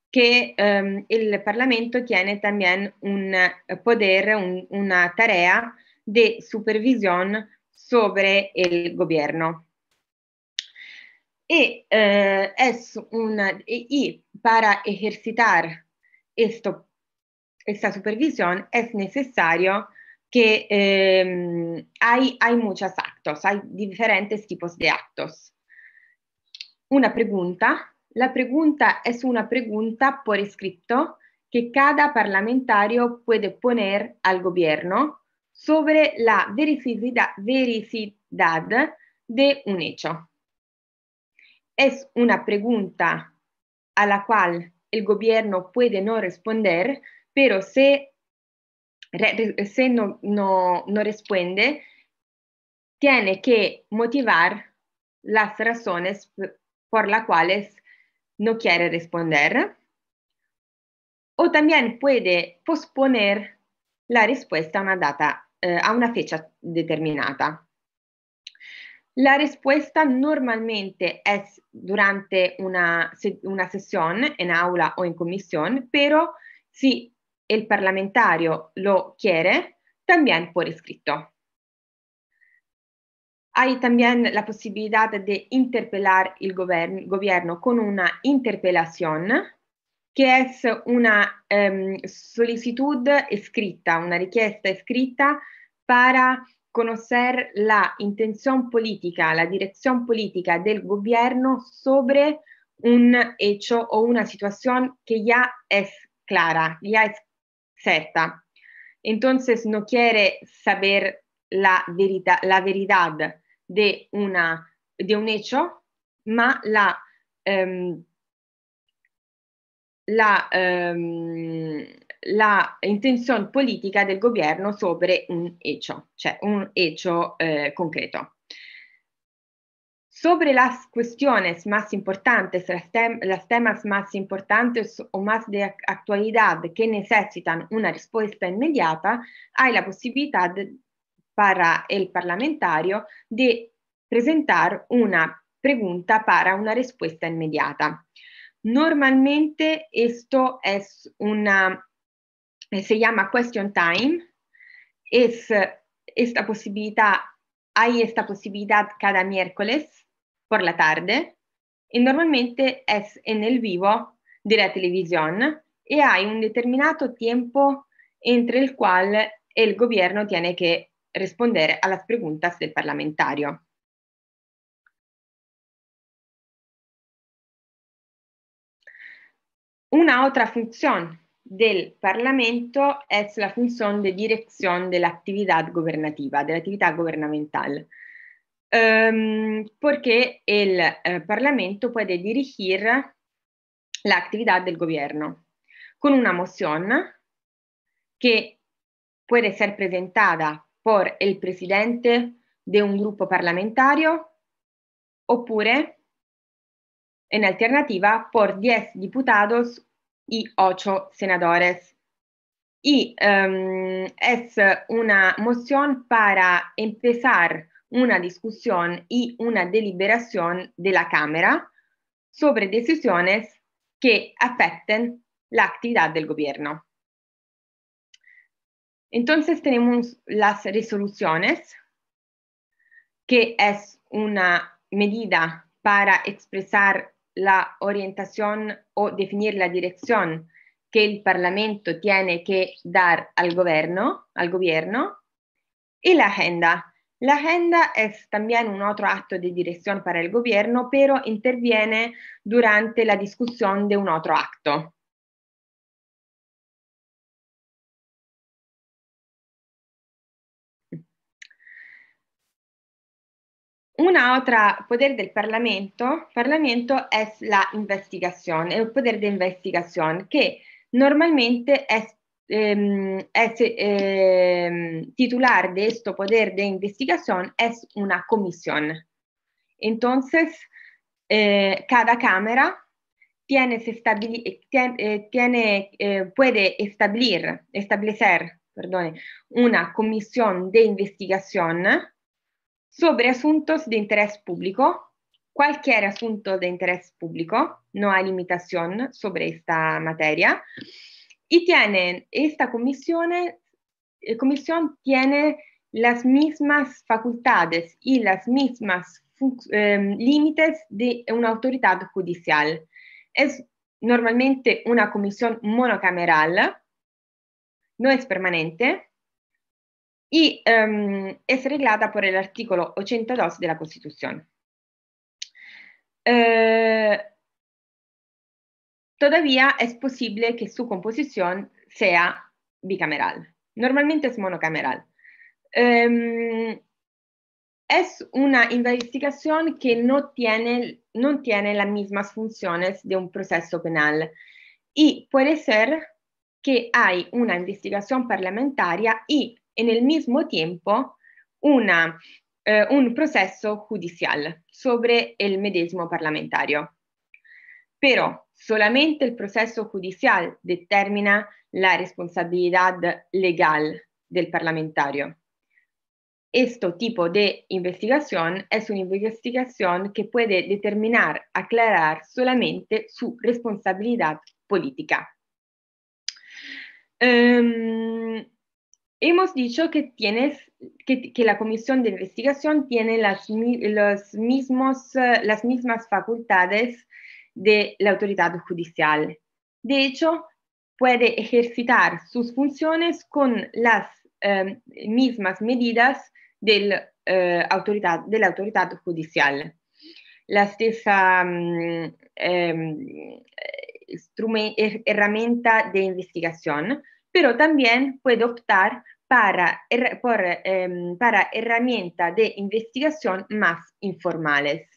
que um, el Parlamento tiene también un eh, poder, un, una tarea de supervisión sobre el gobierno. Y, uh, es una, y para ejercitar esto, esta supervisión es necesario que eh, hay, hay muchos actos, hay diferentes tipos de actos una pregunta. La pregunta es una pregunta por escrito che cada parlamentario può poner al governo sobre la vericidad, de un hecho. Es una pregunta a la cual el gobierno puede no responder, pero se, se no, no, no responde, tiene que motivar las razones por la cuales no quiere responder. O también puede posponer la respuesta a una, data, eh, a una fecha determinada. La respuesta normalmente es durante una, una sesión en aula o en comisión, pero si el parlamentario lo quiere, también por escrito. Hay también la posibilidad de interpelar el gobierno con una interpelación, que es una um, ehm, solicitud escrita, una richiesta escrita para conocer la intención política, la dirección política del gobierno sobre un hecho o una situación que ya es clara, ya es cierta. Entonces no quiere saber la, verita, la veridad di, una, di un hecho, ma la, ehm, la, ehm, la intenzione politica del governo sopra un hecho, cioè un hecho eh, concreto. Sobre las cuestiones più importantes, las, tem las, temas o più di attualità che necessitano una risposta immediata, hai la possibilità para el parlamentario de presentar una pregunta para una respuesta inmediata. Normalmente esto es una, se llama question time, es esta posibilidad, hay esta posibilidad cada miércoles por la tarde y normalmente es en el vivo de la televisión y hay un determinato tiempo entre el cual el gobierno tiene que rispondere a las preguntas del parlamentario. Una funzione del Parlamento è la funzione di direzione dell'attività governativa, dell'attività gobernativa, de la um, ehm, porque el eh, Parlamento può dirigere la actividad del governo con una mozione che può essere presentata por el presidente de un grupo parlamentario oppure en alternativa por 10 diputados y 8 senadores. Y um, es una moción para empezar una discusión y una deliberación de la Cámara sobre decisiones que afecten la actividad del gobierno. Entonces tenemos las resoluciones, que es una medida para expresar la orientación o definir la dirección que el Parlamento tiene que dar al gobierno, al gobierno, y la agenda. La agenda es también un otro acto de dirección para el gobierno, pero interviene durante la discusión de un otro acto. Un altro poder del Parlamento, Parlamento es la investigación, el poder di investigazione che normalmente es, eh, es eh, titular di este poder de investigación, es una commissione. Entonces, eh, cada cámara tiene, eh, eh, tiene, tiene eh, puede establir, establecer perdone, una commissione di investigazione sobre asuntos de interés público. Cualquier asunto de interés público, no hay limitación sobre esta materia. Y tiene, esta comisión, eh, comisión tiene las mismas facultades y las mismas em, límites de una autoridad judicial. Es normalmente una comisión monocameral, no es permanente, y um, ehm, es reglada por el artículo 82 de la Constitución. Uh, eh, todavía es posible que su composición sea bicameral. Normalmente es monocameral. Um, ehm, es una investigación que no tiene, no tiene las mismas funciones de un proceso penal y puede ser que hay una investigación parlamentaria y e nel mismo tempo una, eh, un processo judicial sobre el medesimo parlamentario. Però solamente il processo judicial determina la responsabilità legale del parlamentario. Questo tipo di investigazione è una che può determinare, determinar, aclarar solamente su responsabilità politica. Um, hemos dicho que, tienes, que, la comisión de investigación tiene las, los mismos, eh, las mismas facultades de la autoridad judicial. De hecho, puede ejercitar sus funciones con las eh, mismas medidas del, eh, autoridad, de la autoridad judicial. La stessa mm, em, herramienta de investigación, pero también puede optar para, em, para herramienta de investigación más informales.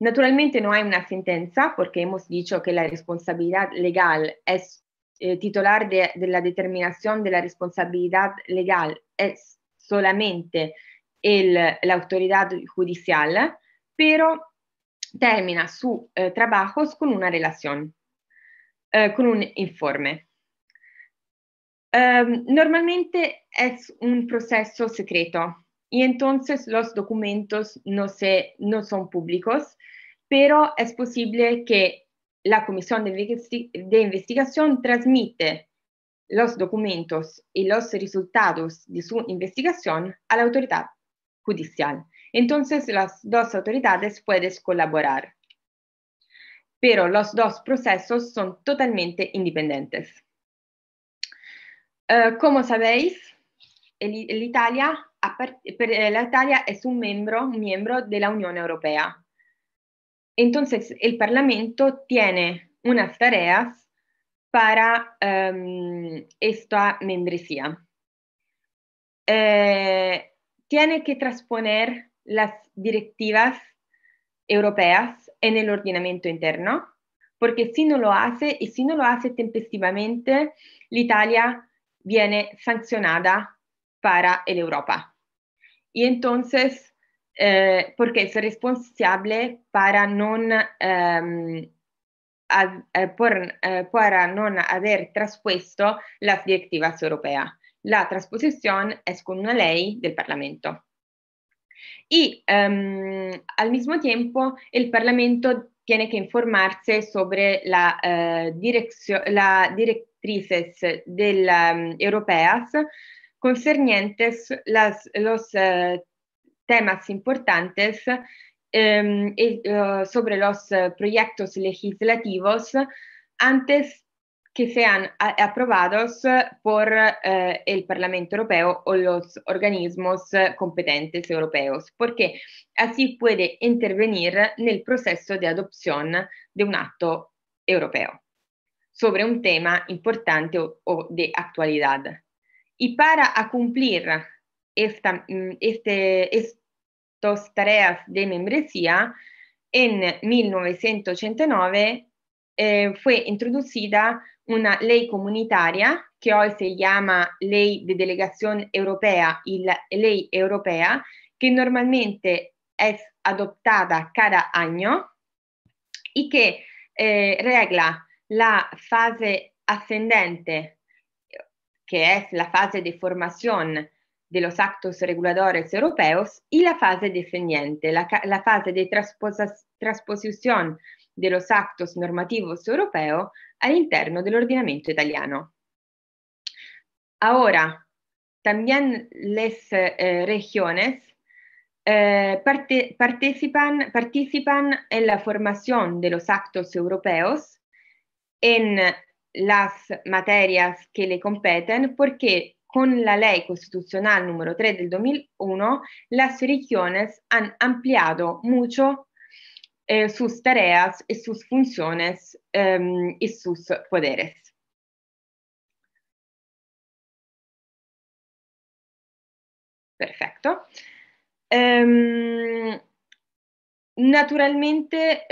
Naturalmente no hay una sentencia porque hemos dicho que la responsabilidad legal es eh, titular de, la determinación de la responsabilidad legal es solamente el, la autoridad judicial, pero termina su eh, trabajos con una relación, eh, con un informe. Em, normalmente es un proceso secreto y entonces los documentos no, no son públicos, pero es posible que la Comisión de, de Investigación transmite los documentos y los resultados de su investigación a la autoridad judicial. Entonces las dos autoridades pueden colaborar, pero los dos procesos son totalmente independientes. Eh, como sabéis, Italia, eh, la Italia es un miembro, miembro de la Unión Europea. Entonces, el Parlamento tiene unas tareas para em, esta membresía. Eh, tiene que transponer las directivas europeas en el ordenamiento interno, porque si no lo hace y si no lo hace tempestivamente, la Italia viene sancionada para el Europa. Y entonces, eh, porque es responsable para no, ehm, eh, eh, haber traspuesto las directivas europeas. La transposición es con una ley del Parlamento. Y ehm, al mismo tiempo, el Parlamento tiene que informarse sobre la, eh, dirección, la directiva directrices del, um, europeas concernientes las, los uh, temas importantes um, e, uh, sobre los eh, proyectos legislativos antes che siano aprobados por eh, el Parlamento Europeo o los organismos competenti europei, perché así può intervenire nel processo di adozione di un atto europeo sobre un tema importante o, o de actualidad. Y para cumplir esta, mm, este, estas tareas de membresía, en 1989 eh, fue introducida una ley comunitaria que hoy se llama Ley de Delegación Europea y la Ley Europea, que normalmente es adoptada cada año y que eh, regla la fase ascendente, che è la fase di formazione de los actos reguladores europeos, e la fase descendente, la, la fase di trasposizione de los actos normativos europeos all'interno dell'ordinamento italiano. Ora, también le eh, regiones eh, parte, participan, participan la formación de los actos europeos en las materias que le competen, porque con la ley constitucional número 3 del 2001, las regiones han ampliado mucho eh, sus tareas y sus funciones eh, y sus poderes. Perfecto. Eh, naturalmente,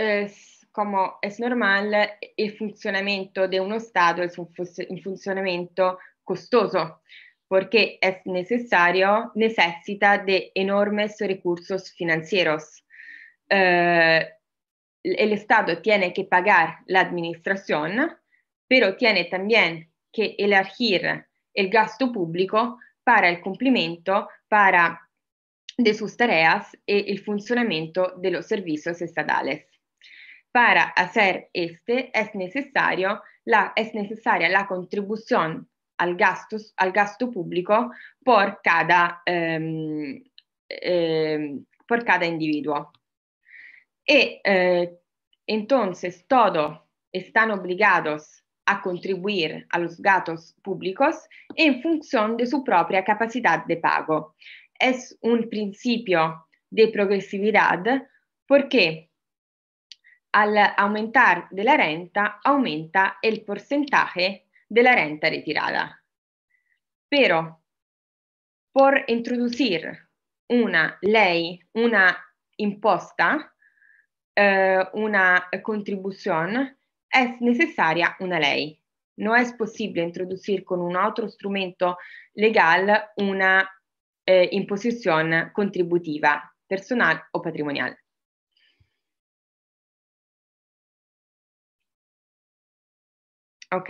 come è normale il funzionamento di uno Stato, es un funzionamento costoso, perché è necessario, necessita di enormi recursos financieros. Eh, el Estado tiene que pagar la però tiene también que elegir il gasto pubblico per il cumplimento para de sus tareas e il funzionamento de los servicios estatales. Para hacer este es, necesario la, es necesaria la contribución al gasto, al gasto público por cada, eh, eh, por cada individuo. Y eh, entonces todos están obligados a contribuir a los gastos públicos en función de su propia capacidad de pago. Es un principio de progresividad porque al aumentare de la renta aumenta il porcentaje della renta retirada. Però, per introdurre una ley, una imposta, eh, una contribuzione, è necessaria una ley. Non è possibile introducir con un altro strumento legale una eh, imposición contributiva, personal o patrimonial. Ok.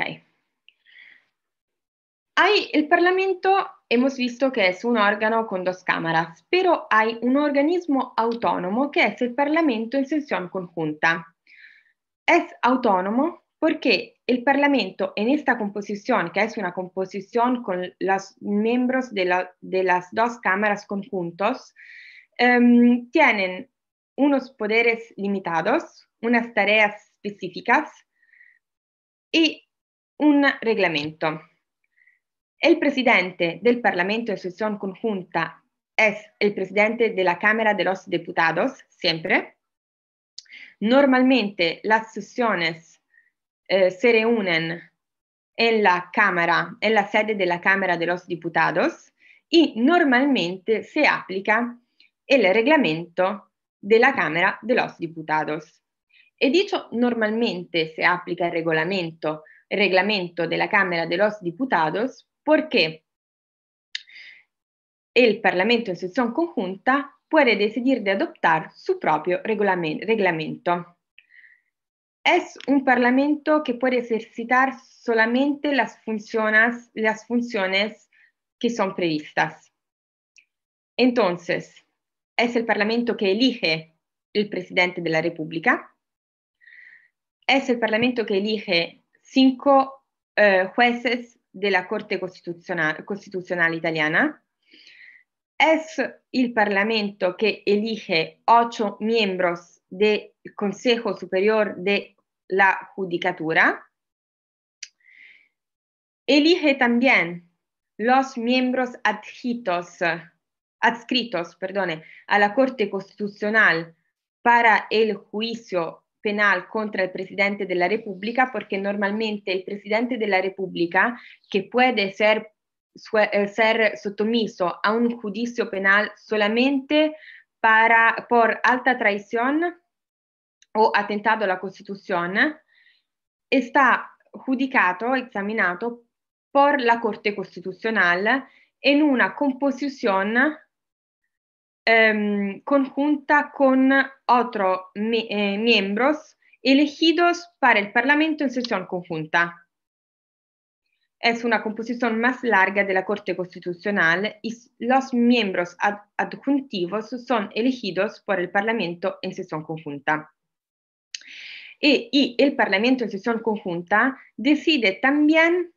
Hay, el Parlamento hemos visto que es un órgano con dos cámaras, pero hay un organismo autónomo que es el Parlamento en sesión conjunta. Es autónomo porque el Parlamento en esta composición, que es una composición con los miembros de, las dos cámaras conjuntos, em, tienen unos poderes limitados, unas tareas específicas y un reglamento. Il presidente del Parlamento de Sesión Conjunta è il presidente della la Cámara de los Diputados, sempre. Normalmente le sessioni eh, se reúnen en la Cámara, sede della la Cámara de los Diputados e normalmente se applica il regolamento della la Cámara de los Diputados. He dicho normalmente se applica il regolamento reglamento de la Cámara de los Diputados porque el Parlamento en sesión conjunta puede decidir de adoptar su propio reglamento. Es un Parlamento que puede ejercitar solamente las funciones, las funciones que son previstas. Entonces, es el Parlamento que elige el presidente de la República, es el Parlamento que elige cinco eh, jueces de la Corte Constitucional, Italiana. Es el Parlamento que elige ocho miembros del Consejo Superior de la Judicatura. Elige también los miembros adjitos, adscritos perdone, a la Corte Constitucional para el juicio penal contra el presidente de la República, porque normalmente el presidente de la República, que puede ser, eh, ser sotomiso a un juicio penal solamente para, por alta traición o atentado a la Constitución, está giudicato, examinato por la Corte Costitucional en una composición Em, conjunta con otros eh, miembros elegidos para el Parlamento en sesión conjunta. Es una composición más larga de la Corte Constitucional y los miembros adjuntivos son elegidos por el Parlamento en sesión conjunta. E, y el Parlamento en sesión conjunta decide también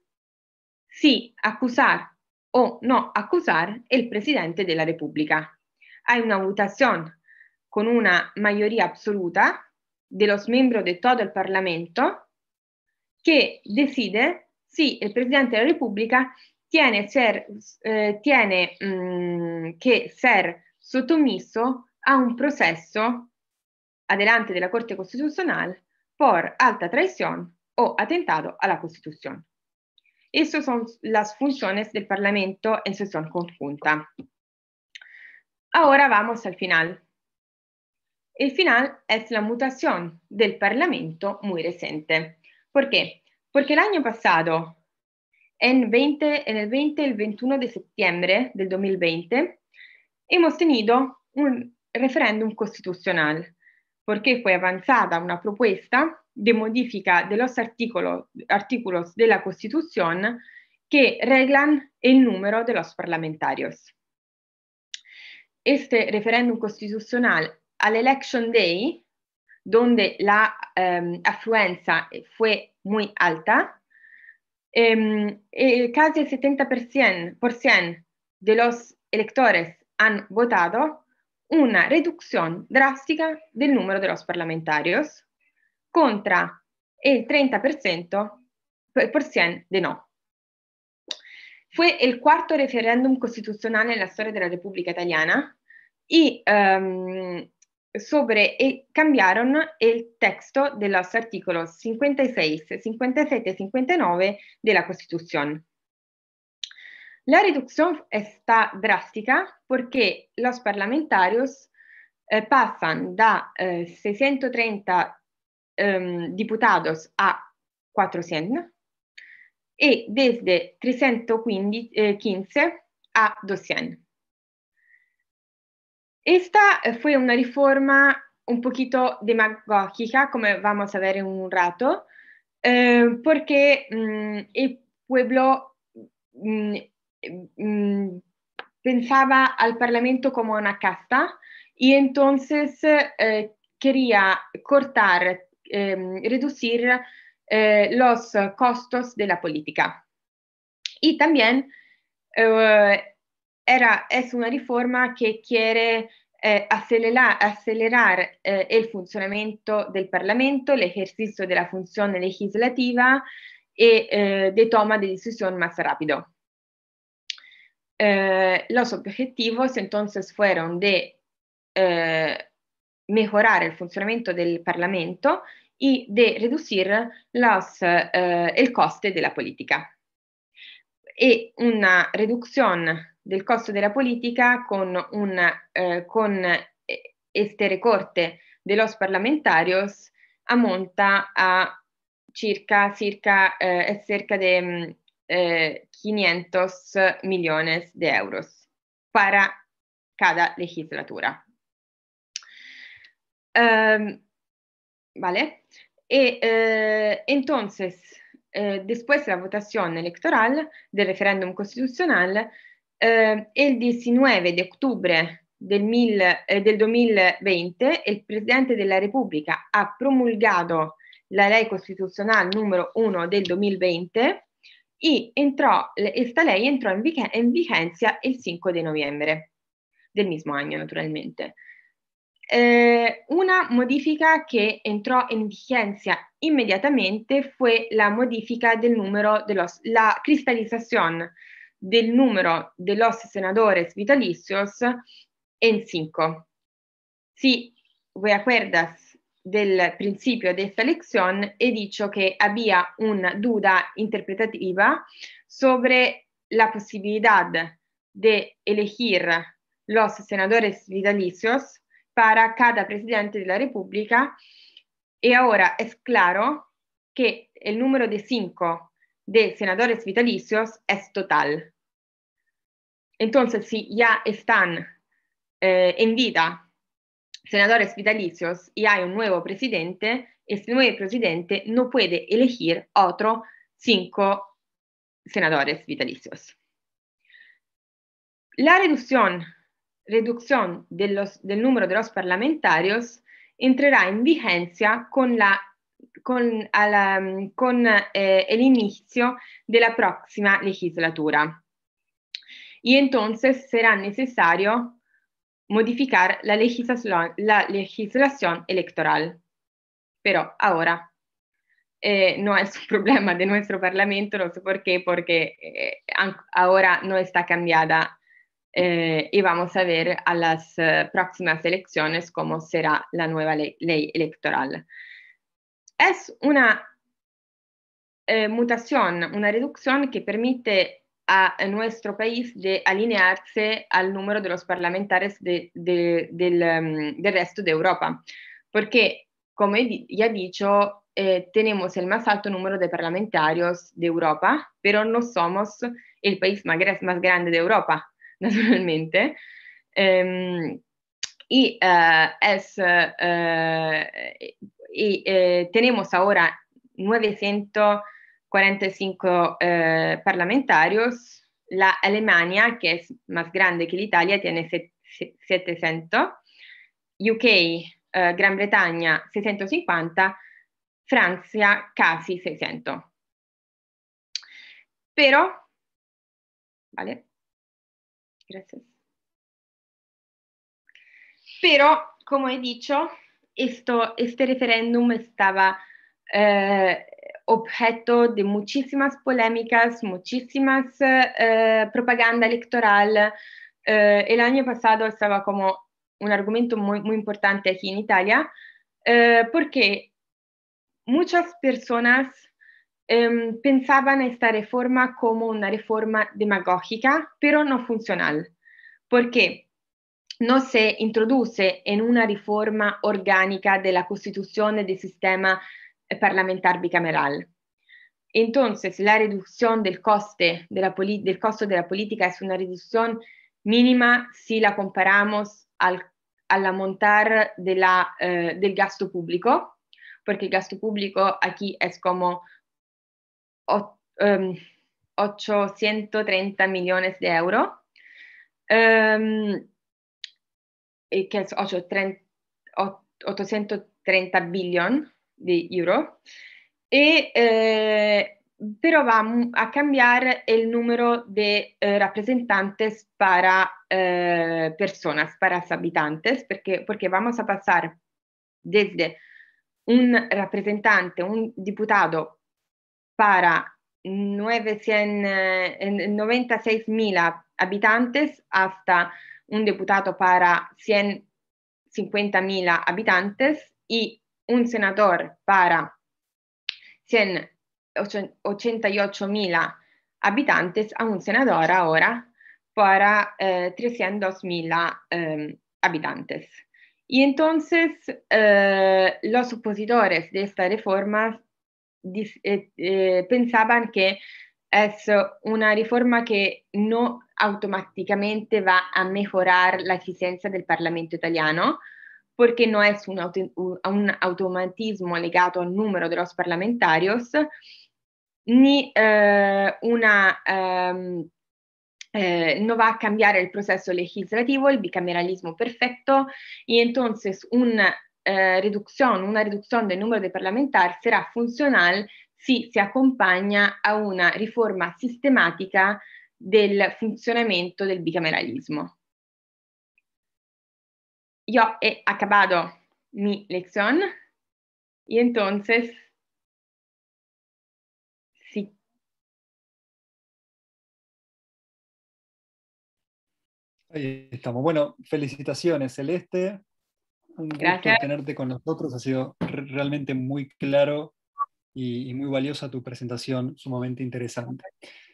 si acusar o no acusar el presidente de la República. hai una votazione con una maggioria assoluta dello smembro miembros tutto il Parlamento che decide se il presidente della Repubblica tiene, ser, eh, tiene mh, mm, che ser sottomesso a un processo adelante della Corte Costituzionale por alta traición o attentato alla Costituzione. Constitución. sono le funzioni del Parlamento in sessione conjunta. Ahora vamos al final. El final es la mutación del Parlamento muy reciente. ¿Por qué? Porque el año pasado, en, 20, en el 20 el 21 de septiembre del 2020, hemos tenido un referéndum constitucional, porque fue avanzada una propuesta de modifica de los artículos, artículos de la Constitución que reglan el número de los parlamentarios este referéndum constitucional al Election Day, donde la eh, afluencia fue muy alta, eh, casi el 70% de los electores han votado una reducción drástica del número de los parlamentarios contra el 30% de no. Fu il quarto referendum costituzionale nella storia della Repubblica Italiana y um, sobre, e cambiaron il testo de los 56, 57 e 59 de la Constitución. La reducción está drástica porque los parlamentarios eh, pasan da eh, 630 eh, diputados a 400 e desde 315 eh, a 200. Esta fue una reforma un poquito demagógica, como vamos a ver en un rato, eh, porque mm, el pueblo mm, mm, pensaba al Parlamento como una casta y entonces eh, quería cortar, eh, reducir eh, los costos de la política. Y también eh, era, es una reforma que quiere eh, acelerar, acelerar eh, el funcionamiento del Parlamento, el ejercicio de la función legislativa y eh, de toma de decisión más rápido. Eh, los objetivos entonces fueron de mejorar el funcionamiento del Parlamento, y de reducir las, eh, el coste de la política. E una riduzione del costo della politica con, una, eh, con eh, este recorte de los parlamentarios amonta a circa, circa, eh, cerca de mm, eh, 500 millones de euros para cada legislatura. Um, vale. E eh, entonces, eh, después de la votación electoral del referéndum constitucional, eh, el 19 de octubre del, mil, eh, del 2020, el presidente de la República ha promulgado la ley constitucional número 1 del 2020 y entró, esta ley entró en, vigencia el 5 de noviembre del mismo año, naturalmente. Eh, una modifica che entrò in vigenza immediatamente fu la modifica del numero de la cristallizzazione del numero de los senadores vitalicios en 5. Si voi acuerdas del principio de esta elección, he dicho che había una duda interpretativa sobre la posibilidad de elegir los senadores vitalicios para cada presidente de la República. Y ahora es claro que el número de cinco de senadores vitalicios es total. Entonces, si ya están eh, en vida senadores vitalicios y hay un nuevo presidente, este nuevo presidente no puede elegir otro cinco senadores vitalicios. La reducción reduzione de del numero de los parlamentarios entrará en vigencia con, la, con, al, um, con eh, el inicio de legislatura. Y entonces será necesario modificar la legislación, la legislación electoral. Pero ahora eh, no es un problema de nuestro Parlamento, no sé por qué, porque eh, ahora no está cambiada Eh, y vamos a ver a las eh, próximas elecciones cómo será la nueva ley, electoral. Es una eh, mutación, una reducción que permite a, nuestro país alinearse al número de los parlamentarios em, del, resto de Europa, porque, como ya he dicho, tenemos el más alto número de parlamentarios de Europa, pero no somos el país más grande de Europa naturalmente. Ehm, y uh, eh, es, uh, y, eh, tenemos ahora 945 eh, eh parlamentarios. La Alemania, que es más grande que l'Italia, tiene 700. UK, eh, Gran Bretagna 650, Francia casi 600. Pero, vale, Gracias. Pero, como he dicho, esto, este referéndum estaba eh, objeto de muchísimas polémicas, muchísimas eh, propaganda electoral. Eh, el año pasado estaba como un argumento muy, muy importante aquí en Italia, eh, porque muchas personas eh, pensaban a esta reforma como una reforma demagógica, pero no funcional, porque no se introduce en una reforma orgánica de la constitución del sistema eh, parlamentar bicameral. Entonces, la reducción del, coste de la del costo de la política es una reducción mínima si la comparamos al, al aumentar de la, eh, del gasto público, porque el gasto público aquí es como 830 millones de euros. Um, y que es 830, 830 billion de euro. E, eh, pero va a cambiar el número de eh, representantes para eh, personas, para habitantes, porque, porque vamos a pasar desde un representante, un diputado para 96.000 eh, habitantes hasta un diputado para 150.000 habitantes y un senador para 188.000 habitantes a un senador ahora para 302.000 eh, eh, habitantes. Y entonces los opositores de esta reforma dis- eh, eh pensavano che è una riforma che non automaticamente va a migliorare la eficiencia del Parlamento italiano, perché non è un, auto, un automatismo legato al numero de parlamentari, né eh, una, eh, eh, no va a cambiare il processo legislativo, il bicameralismo perfetto, e entonces un eh, reduzione, una riduzione del numero dei parlamentari sarà funzionale se si accompagna a una riforma sistematica del funzionamento del bicameralismo. Io ho acabado mi lezione e entonces sí. Ahí estamos. Bueno, felicitaciones Celeste, Un Gracias. gusto tenerte con nosotros. Ha sido realmente muy claro y, muy valiosa tu presentación, sumamente interesante.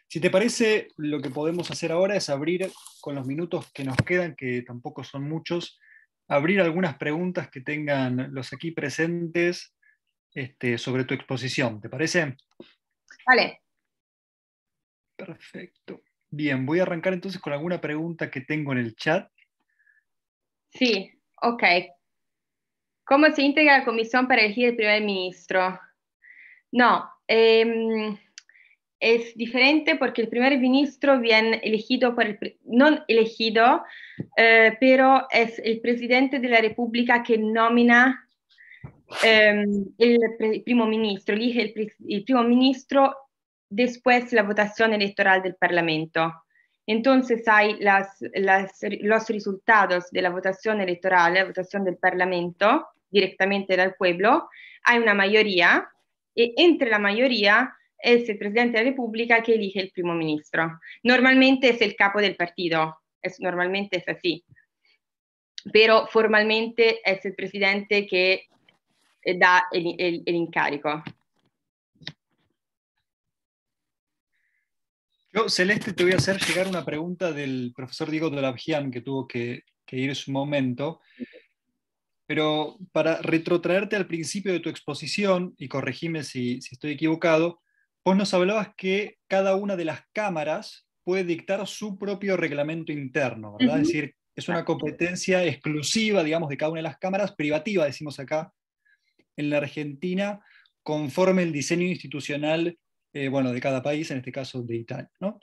Si te parece, lo que podemos hacer ahora es abrir con los minutos que nos quedan, que tampoco son muchos, abrir algunas preguntas que tengan los aquí presentes este, sobre tu exposición. ¿Te parece? Vale. Perfecto. Bien, voy a arrancar entonces con alguna pregunta que tengo en el chat. Sí, ok. ¿Cómo se integra la commissione per elegir il primo ministro? No, eh, es diferente porque el primer ministro viene elegido, por el, no elegido, eh, pero es el presidente della Repubblica che que nomina il, el, el primo ministro, elige el, el primo ministro dopo la votazione elettorale del Parlamento. Entonces hay las, las, los resultados de la votación electoral, la votación del Parlamento, directamente del pueblo, hay una mayoría y entre la mayoría es el presidente de la República que elige el primo ministro. Normalmente es el capo del partido, es, normalmente es así, pero formalmente es el presidente que eh, da el, encargo. Yo, Celeste, te voy a hacer llegar una pregunta del profesor Diego de Dolabjian, que tuvo que, ir en su momento. Pero para retrotraerte al principio de tu exposición, y corregime si, estoy equivocado, vos nos hablabas que cada una de las cámaras puede dictar su propio reglamento interno, ¿verdad? Es decir, es una competencia exclusiva, digamos, de cada una de las cámaras, privativa, decimos acá, en la Argentina, conforme el diseño institucional, eh, bueno, de cada país, en este caso de Italia, ¿no?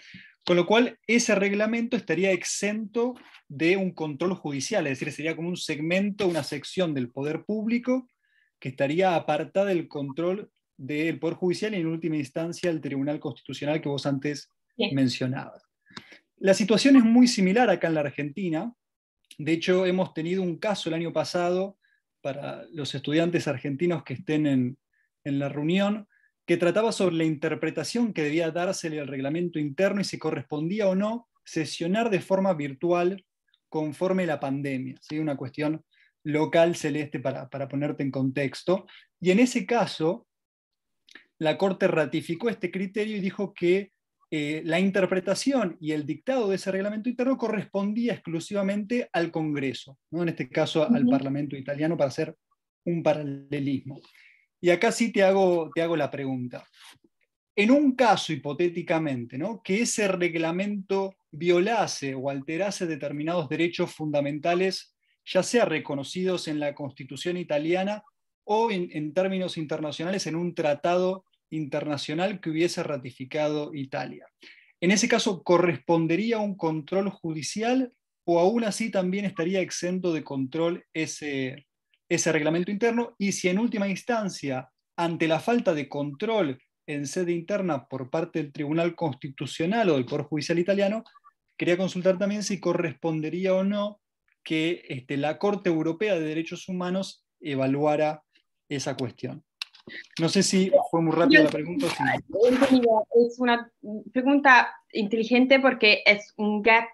Con lo cual, ese reglamento estaría exento de un control judicial, es decir, sería como un segmento, una sección del poder público que estaría apartada del control del Poder Judicial y en última instancia el Tribunal Constitucional que vos antes mencionabas. La situación es muy similar acá en la Argentina. De hecho, hemos tenido un caso el año pasado para los estudiantes argentinos que estén en, en la reunión que trataba sobre la interpretación que debía dársele al reglamento interno y si correspondía o no sesionar de forma virtual conforme la pandemia, ¿sí? una cuestión local celeste para, ponerte en contexto. Y en ese caso, la Corte ratificó este criterio y dijo que eh, la interpretación y el dictado de ese reglamento interno correspondía exclusivamente al Congreso, ¿no? en este caso al Parlamento italiano, para hacer un paralelismo. Y acá sí te hago, te hago la pregunta. En un caso, hipotéticamente, ¿no? que ese reglamento violase o alterase determinados derechos fundamentales, ya sea reconocidos en la Constitución italiana o en, términos internacionales en un tratado internacional que hubiese ratificado Italia. En ese caso, ¿correspondería a un control judicial o aún así también estaría exento de control ese, ese reglamento interno y si en última instancia, ante la falta de control en sede interna por parte del Tribunal Constitucional o del Poder Judicial italiano, quería consultar también si correspondería o no que este, la Corte Europea de Derechos Humanos evaluara esa cuestión. No sé si fue muy rápida la pregunta. Es una pregunta inteligente porque es un gap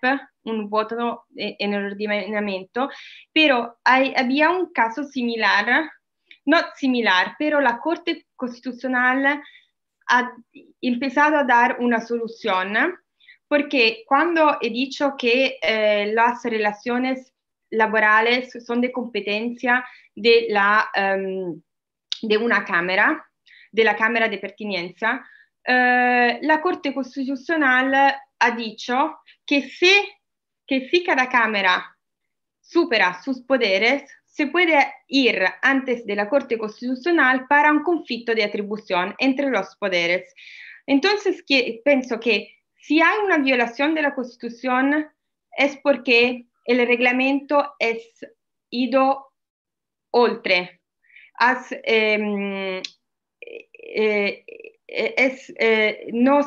un vuoto nell'ordinamento, però hay, había un caso similar, non similar, pero la Corte Costituzionale ha iniziato a dare una soluzione, perché quando he detto che eh, las relaciones laborales son de competencia de, la, um, ehm, di una Cámara, de la Cámara de eh, la Corte Costituzionale ha detto che se si cada cámara supera sus poderes, se puede ir antes de la Corte Constitucional para un conflicto de atribución entre los poderes. Entonces, pienso que si hay una violación de la Constitución es porque el reglamento es ido oltre. Em, eh, eh, eh, no,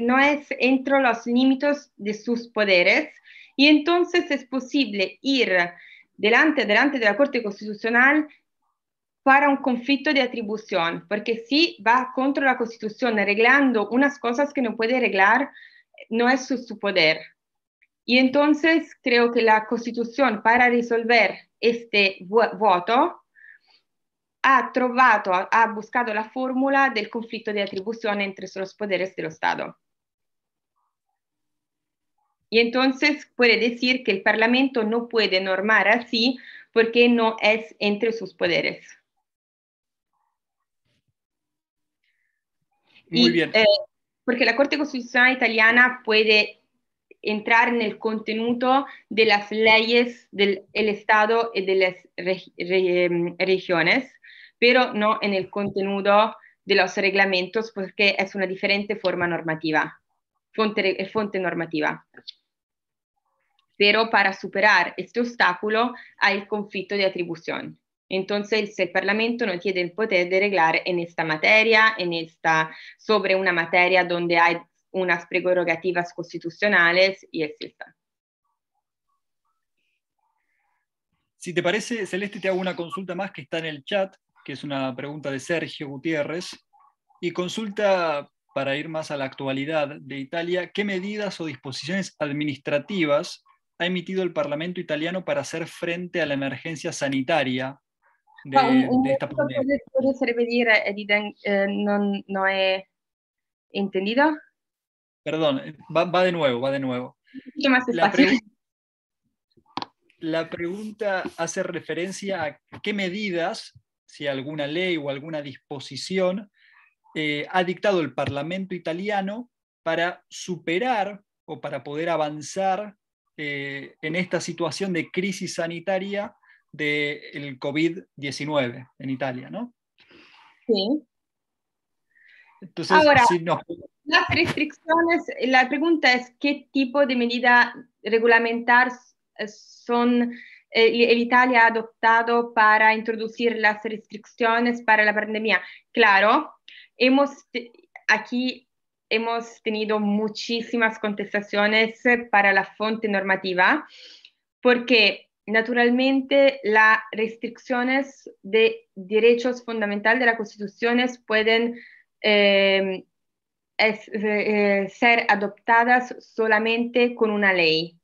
no es entre los límites de sus poderes Y entonces es posible ir delante, delante de la Corte Constitucional para un conflicto de atribución, porque si va contra la Constitución arreglando unas cosas que no puede arreglar, no es su, su poder. Y entonces creo que la Constitución para resolver este voto ha trovato, ha buscato la fórmula del conflitto di attribuzione entre los poteri dello Stato. Y entonces puede decir que el Parlamento no puede normar así porque no es entre sus poderes. Muy bien. Eh, porque la Corte Constitucional italiana puede entrar en el contenido de las leyes del Estado y de las regiones, em, pero no en el contenido de los reglamentos porque es una diferente forma normativa, fuente, eh, fuente normativa pero para superar este obstáculo hay el conflicto de atribución. Entonces, el Parlamento no tiene el poder de arreglar en esta materia, en esta, sobre una materia donde hay unas prerrogativas constitucionales y etc. Si te parece, Celeste, te hago una consulta más que está en el chat, que es una pregunta de Sergio Gutiérrez, y consulta para ir más a la actualidad de Italia, ¿qué medidas o disposiciones administrativas ha emitido el Parlamento italiano para hacer frente a la emergencia sanitaria de, ah, esta pandemia. Eh, Edith, eh, no he entendido? Perdón, va, de nuevo, va de nuevo. más la, la pregunta hace referencia a qué medidas, si alguna ley o alguna disposición, eh, ha dictado el Parlamento italiano para superar o para poder avanzar eh, en esta situación de crisis sanitaria del COVID-19 en Italia, ¿no? Sí. Entonces, Ahora, si no... las restricciones, la pregunta es qué tipo de medida regulamentar son eh, el Italia ha adoptado para introducir las restricciones para la pandemia. Claro, hemos aquí hemos tenido muchísimas contestaciones eh, para la fuente normativa, porque naturalmente las restricciones de derechos fundamentales de las constituciones pueden em, eh, eh, ser adoptadas solamente con una ley.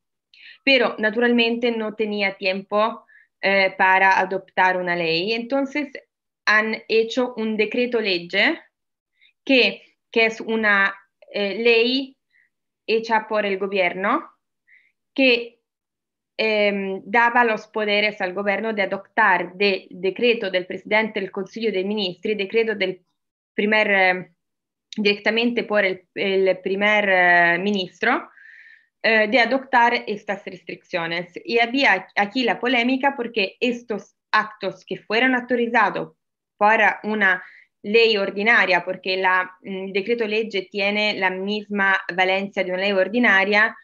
Pero naturalmente no tenía tiempo para adoptar una ley. Entonces han hecho un decreto ley que que es una eh, ley hecha por el gobierno que em, daba los poderes al gobierno de adoptar de decreto del presidente del Consejo de Ministros decreto del primer, em, directamente por el, primer eh, ministro, eh, de adoptar estas restricciones. Y había aquí la polémica porque estos actos que fueron autorizados para una ley ordinaria, porque la, el mm, decreto leyes tiene la misma valencia de una ley ordinaria,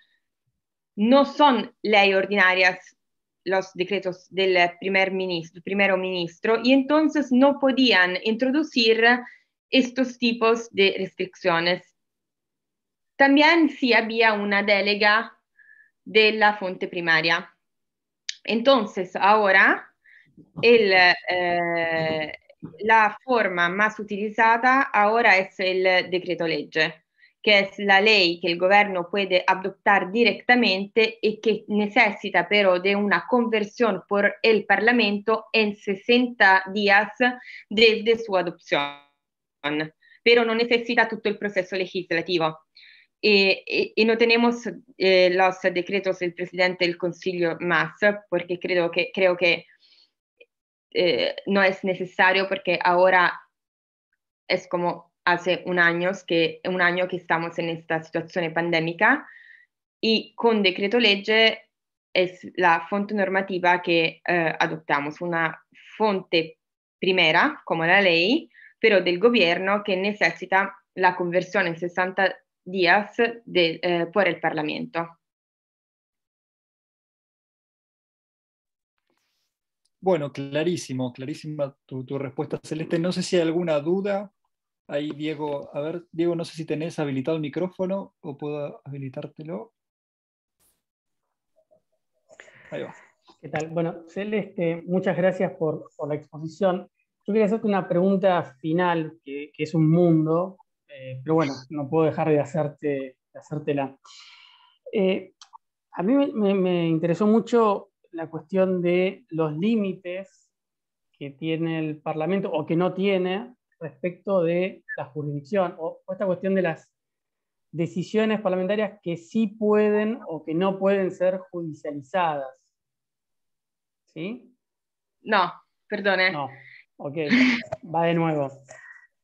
no son ley ordinarias los decretos del primer ministro, primero ministro, y entonces no podían introducir estos tipos de restricciones. También sí había una delega de la fuente primaria. Entonces, ahora el, eh, la forma más utilizzata ora è il decreto legge, che è la ley che il governo può adottare direttamente e che necessita però di una conversione por el Parlamento in 60 días desde su adopción, pero non necessita tutto il processo legislativo. E, y, y, no tenemos eh, los decretos del presidente del Consiglio más, perché credo che, creo que eh, no es necesario porque ahora es como hace un año, que, un año que estamos en esta situación pandémica y con decreto legge es la fuente normativa que eh, adoptamos, una fuente primera, como la ley, pero del gobierno que necesita la conversión en 60 días de, eh, por el Parlamento. Bueno, clarísimo, clarísima tu, respuesta, Celeste. No sé si hay alguna duda. Ahí, Diego, a ver, Diego, no sé si tenés habilitado el micrófono o puedo habilitártelo. Ahí va. ¿Qué tal? Bueno, Celeste, muchas gracias por, la exposición. Yo quería hacerte una pregunta final, que, es un mundo, eh, pero bueno, no puedo dejar de, hacerte, hacértela. Eh, a mí me interesó mucho la cuestión de los límites que tiene el Parlamento o que no tiene respecto de la jurisdicción, o, esta cuestión de las decisiones parlamentarias que sí pueden o que no pueden ser judicializadas. ¿Sí? No, perdone. No, ok, va de nuevo.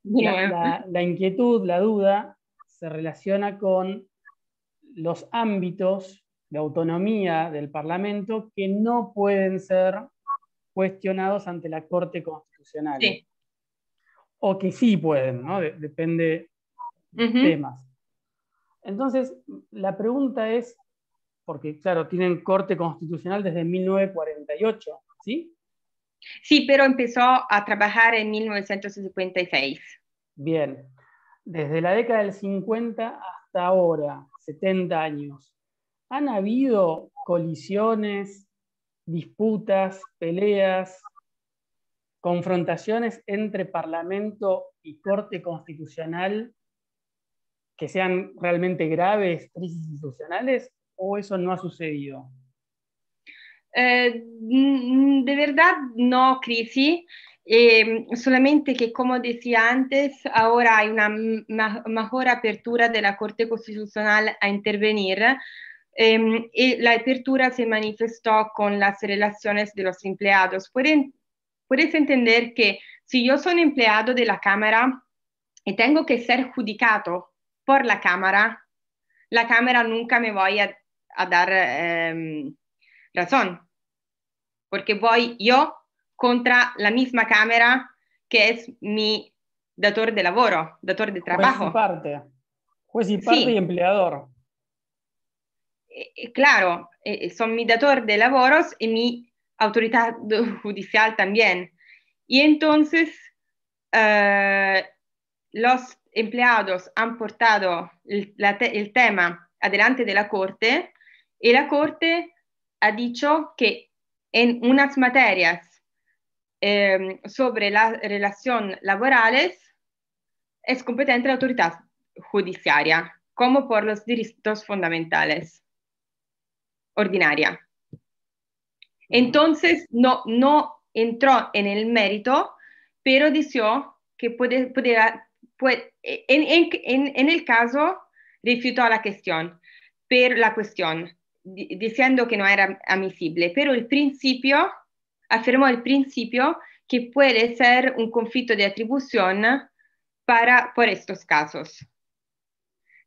la, inquietud, la duda, se relaciona con los ámbitos de autonomía del Parlamento que no pueden ser cuestionados ante la Corte Constitucional. O que sí pueden, ¿no? depende temas. Entonces, la pregunta es, porque claro, tienen Corte Constitucional desde 1948, ¿sí? Sí, pero empezó a trabajar en 1956. Bien, desde la década del 50 hasta ahora, 70 años, han habido colisiones, disputas, peleas, confrontaciones entre Parlamento y Corte Constitucional que sean realmente graves crisis institucionales o eso no ha sucedido? Eh, de verdad no crisis, em, solamente que como decía antes, ahora hay una mejor apertura de la Corte Constitucional a intervenir eh, y la apertura se manifestó con las relaciones de los empleados. puedes entender que si yo soy empleado de la Cámara y tengo que ser judicado por la Cámara, la Cámara nunca me va a, a, dar eh, razón, porque voy yo contra la misma Cámara que es mi dator de lavoro, dator de trabajo. Juez y parte, juez y parte sí. y empleador. Eh, eh, claro, eh, son mi dador de laboros y mi autoridad judicial también. Y entonces los empleados han portado el, tema adelante de la Corte y la Corte ha dicho que en unas materias em, sobre la relación laborales es competente la autoridad judiciaria, como por los derechos fundamentales ordinaria. Entonces, no, no entró en el mérito, pero dijo que puede, en, el caso, refutó la cuestión, pero la cuestión, diciendo que no era admisible, pero el principio, afirmó el principio que puede ser un conflicto de atribución para, por estos casos.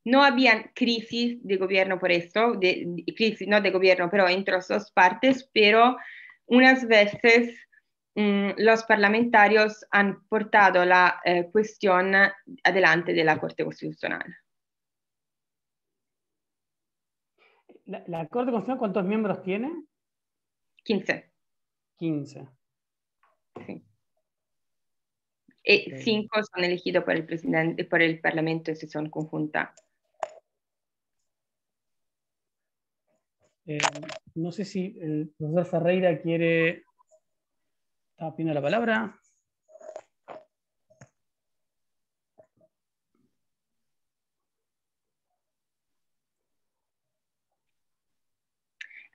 No habían crisis de gobierno por esto, de, crisis no de gobierno, pero entre las dos partes, pero unas veces mm, los parlamentarios han portado la eh, cuestión adelante de la Corte Constitucional. La, Corte Constitucional cuántos miembros tiene? 15. 15. Sí. Eh, y 5 cinco son elegidos por el, presidente, por el Parlamento en sesión conjunta. Eh, no sé si el profesor Ferreira quiere. ¿Está pidiendo la palabra?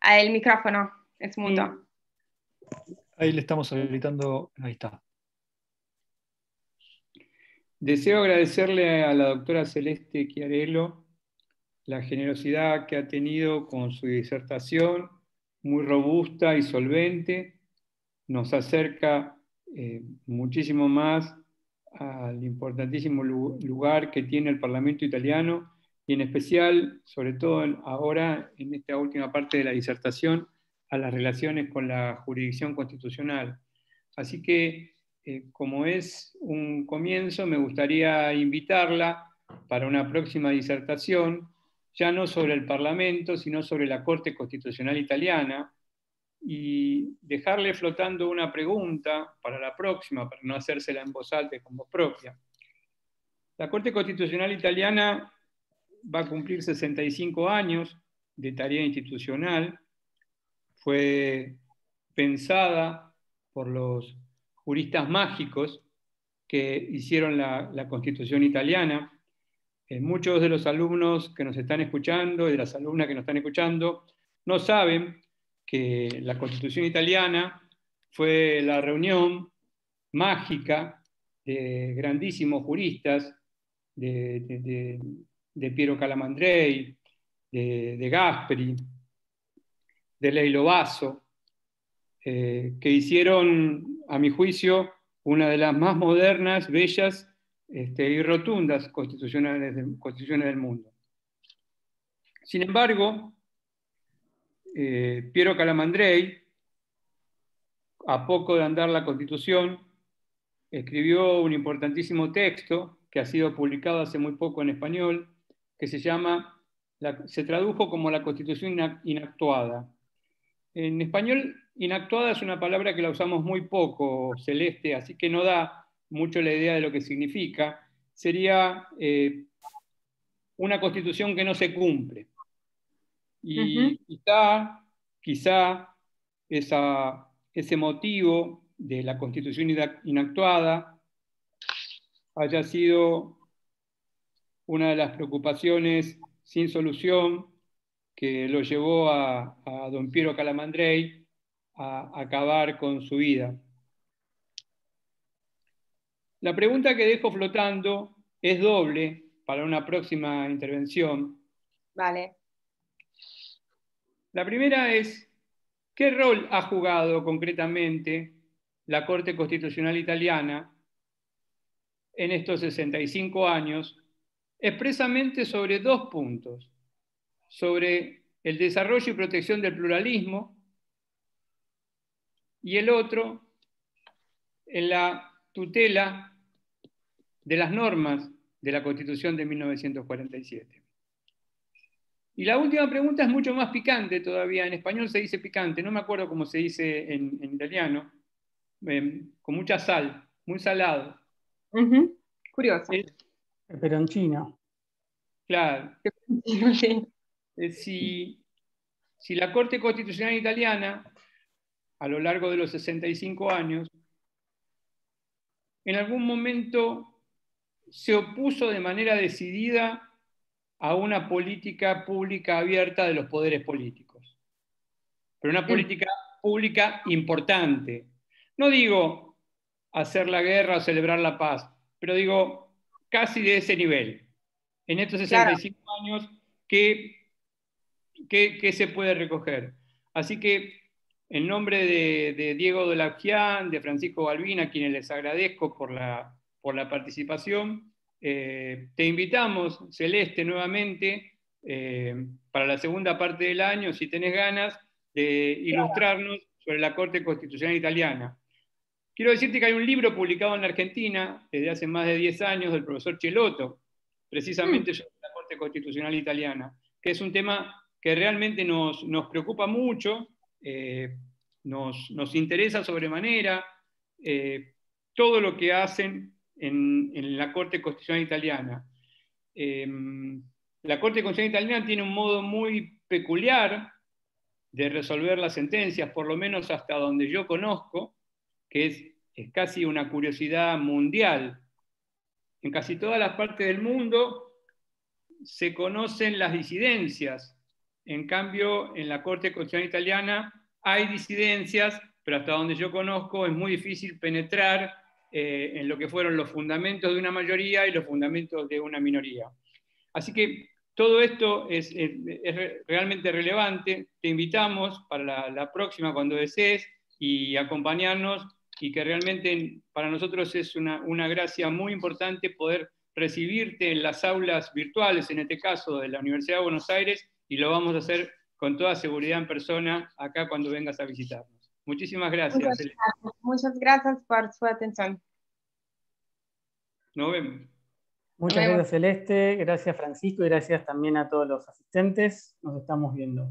Ah, el micrófono es mundo. Ahí le estamos habilitando. Ahí está. Deseo agradecerle a la doctora Celeste Chiarello la generosidad que ha tenido con su disertación, muy robusta y solvente, nos acerca eh, muchísimo más al importantísimo lugar que tiene el Parlamento italiano y en especial, sobre todo ahora, en esta última parte de la disertación, a las relaciones con la jurisdicción constitucional. Así que, eh, como es un comienzo, me gustaría invitarla para una próxima disertación ya no sobre el Parlamento, sino sobre la Corte Constitucional Italiana, y dejarle flotando una pregunta para la próxima, para no hacérsela en voz alta como propia. La Corte Constitucional Italiana va a cumplir 65 años de tarea institucional, fue pensada por los juristas mágicos que hicieron la Constitución italiana, muchos de los alumnos que nos están escuchando y de las alumnas que nos están escuchando no saben que la Constitución italiana fue la reunión mágica de grandísimos juristas, de, Piero Calamandrei, de, Gasperi, de Leilo Basso, eh, que hicieron, a mi juicio, una de las más modernas, bellas este, y rotundas constitucionales de, constituciones del mundo. Sin embargo, eh, Piero Calamandrei, a poco de andar la constitución, escribió un importantísimo texto que ha sido publicado hace muy poco en español, que se llama, se tradujo como la constitución inactuada. En español, inactuada es una palabra que la usamos muy poco, celeste, así que no da mucho la idea de lo que significa, sería eh, una constitución que no se cumple. Y quizá, ese motivo de la constitución inactuada haya sido una de las preocupaciones sin solución que lo llevó a, don Piero Calamandrei a acabar con su vida. La pregunta que dejo flotando es doble para una próxima intervención. Vale. La primera es, ¿qué rol ha jugado concretamente la Corte Constitucional Italiana en estos 65 años, expresamente sobre dos puntos, sobre el desarrollo y protección del pluralismo y el otro en la tutela de las normas de la Constitución de 1947. Y la última pregunta es mucho más picante todavía. En español se dice picante, no me acuerdo cómo se dice en, italiano, em, con mucha sal, muy salado. Curioso. Eh, Claro. Eh, si la Corte Constitucional Italiana, a lo largo de los 65 años, en algún momento se opuso de manera decidida a una política pública abierta de los poderes políticos, pero una política pública importante. No digo hacer la guerra o celebrar la paz, pero digo casi de ese nivel. En estos 65 años, ¿qué, ¿qué, se puede recoger? Así que en nombre de, de Diego Dolafián, de Francisco Balbina, a quienes les agradezco por la por la participación. Eh, te invitamos, Celeste, nuevamente eh, para la segunda parte del año, si tenés ganas, de ilustrarnos sobre la Corte Constitucional Italiana. Quiero decirte que hay un libro publicado en la Argentina desde hace más de 10 años del profesor Chelotto, precisamente mm. sobre la Corte Constitucional Italiana, que es un tema que realmente nos, preocupa mucho, eh, nos, nos, interesa sobremanera, todo lo que hacen en, la Corte Constitucional Italiana. Em, la Corte Constitucional Italiana tiene un modo muy peculiar de resolver las sentencias, por lo menos hasta donde yo conozco, que es, es casi una curiosidad mundial. En casi todas las partes del mundo se conocen las disidencias. En cambio, en la Corte Constitucional Italiana hay disidencias, pero hasta donde yo conozco es muy difícil penetrar eh, en lo que fueron los fundamentos de una mayoría y los fundamentos de una minoría. Así que todo esto es, realmente relevante. Te invitamos para la, próxima cuando desees y acompañarnos y que realmente para nosotros es una, una, gracia muy importante poder recibirte en las aulas virtuales, en este caso de la Universidad de Buenos Aires, y lo vamos a hacer con toda seguridad en persona acá cuando vengas a visitarnos. Muchísimas gracias. Muchas gracias, por su atención. Nos vemos. Muchas gracias Celeste, gracias Francisco y gracias también a todos los asistentes. Nos estamos viendo.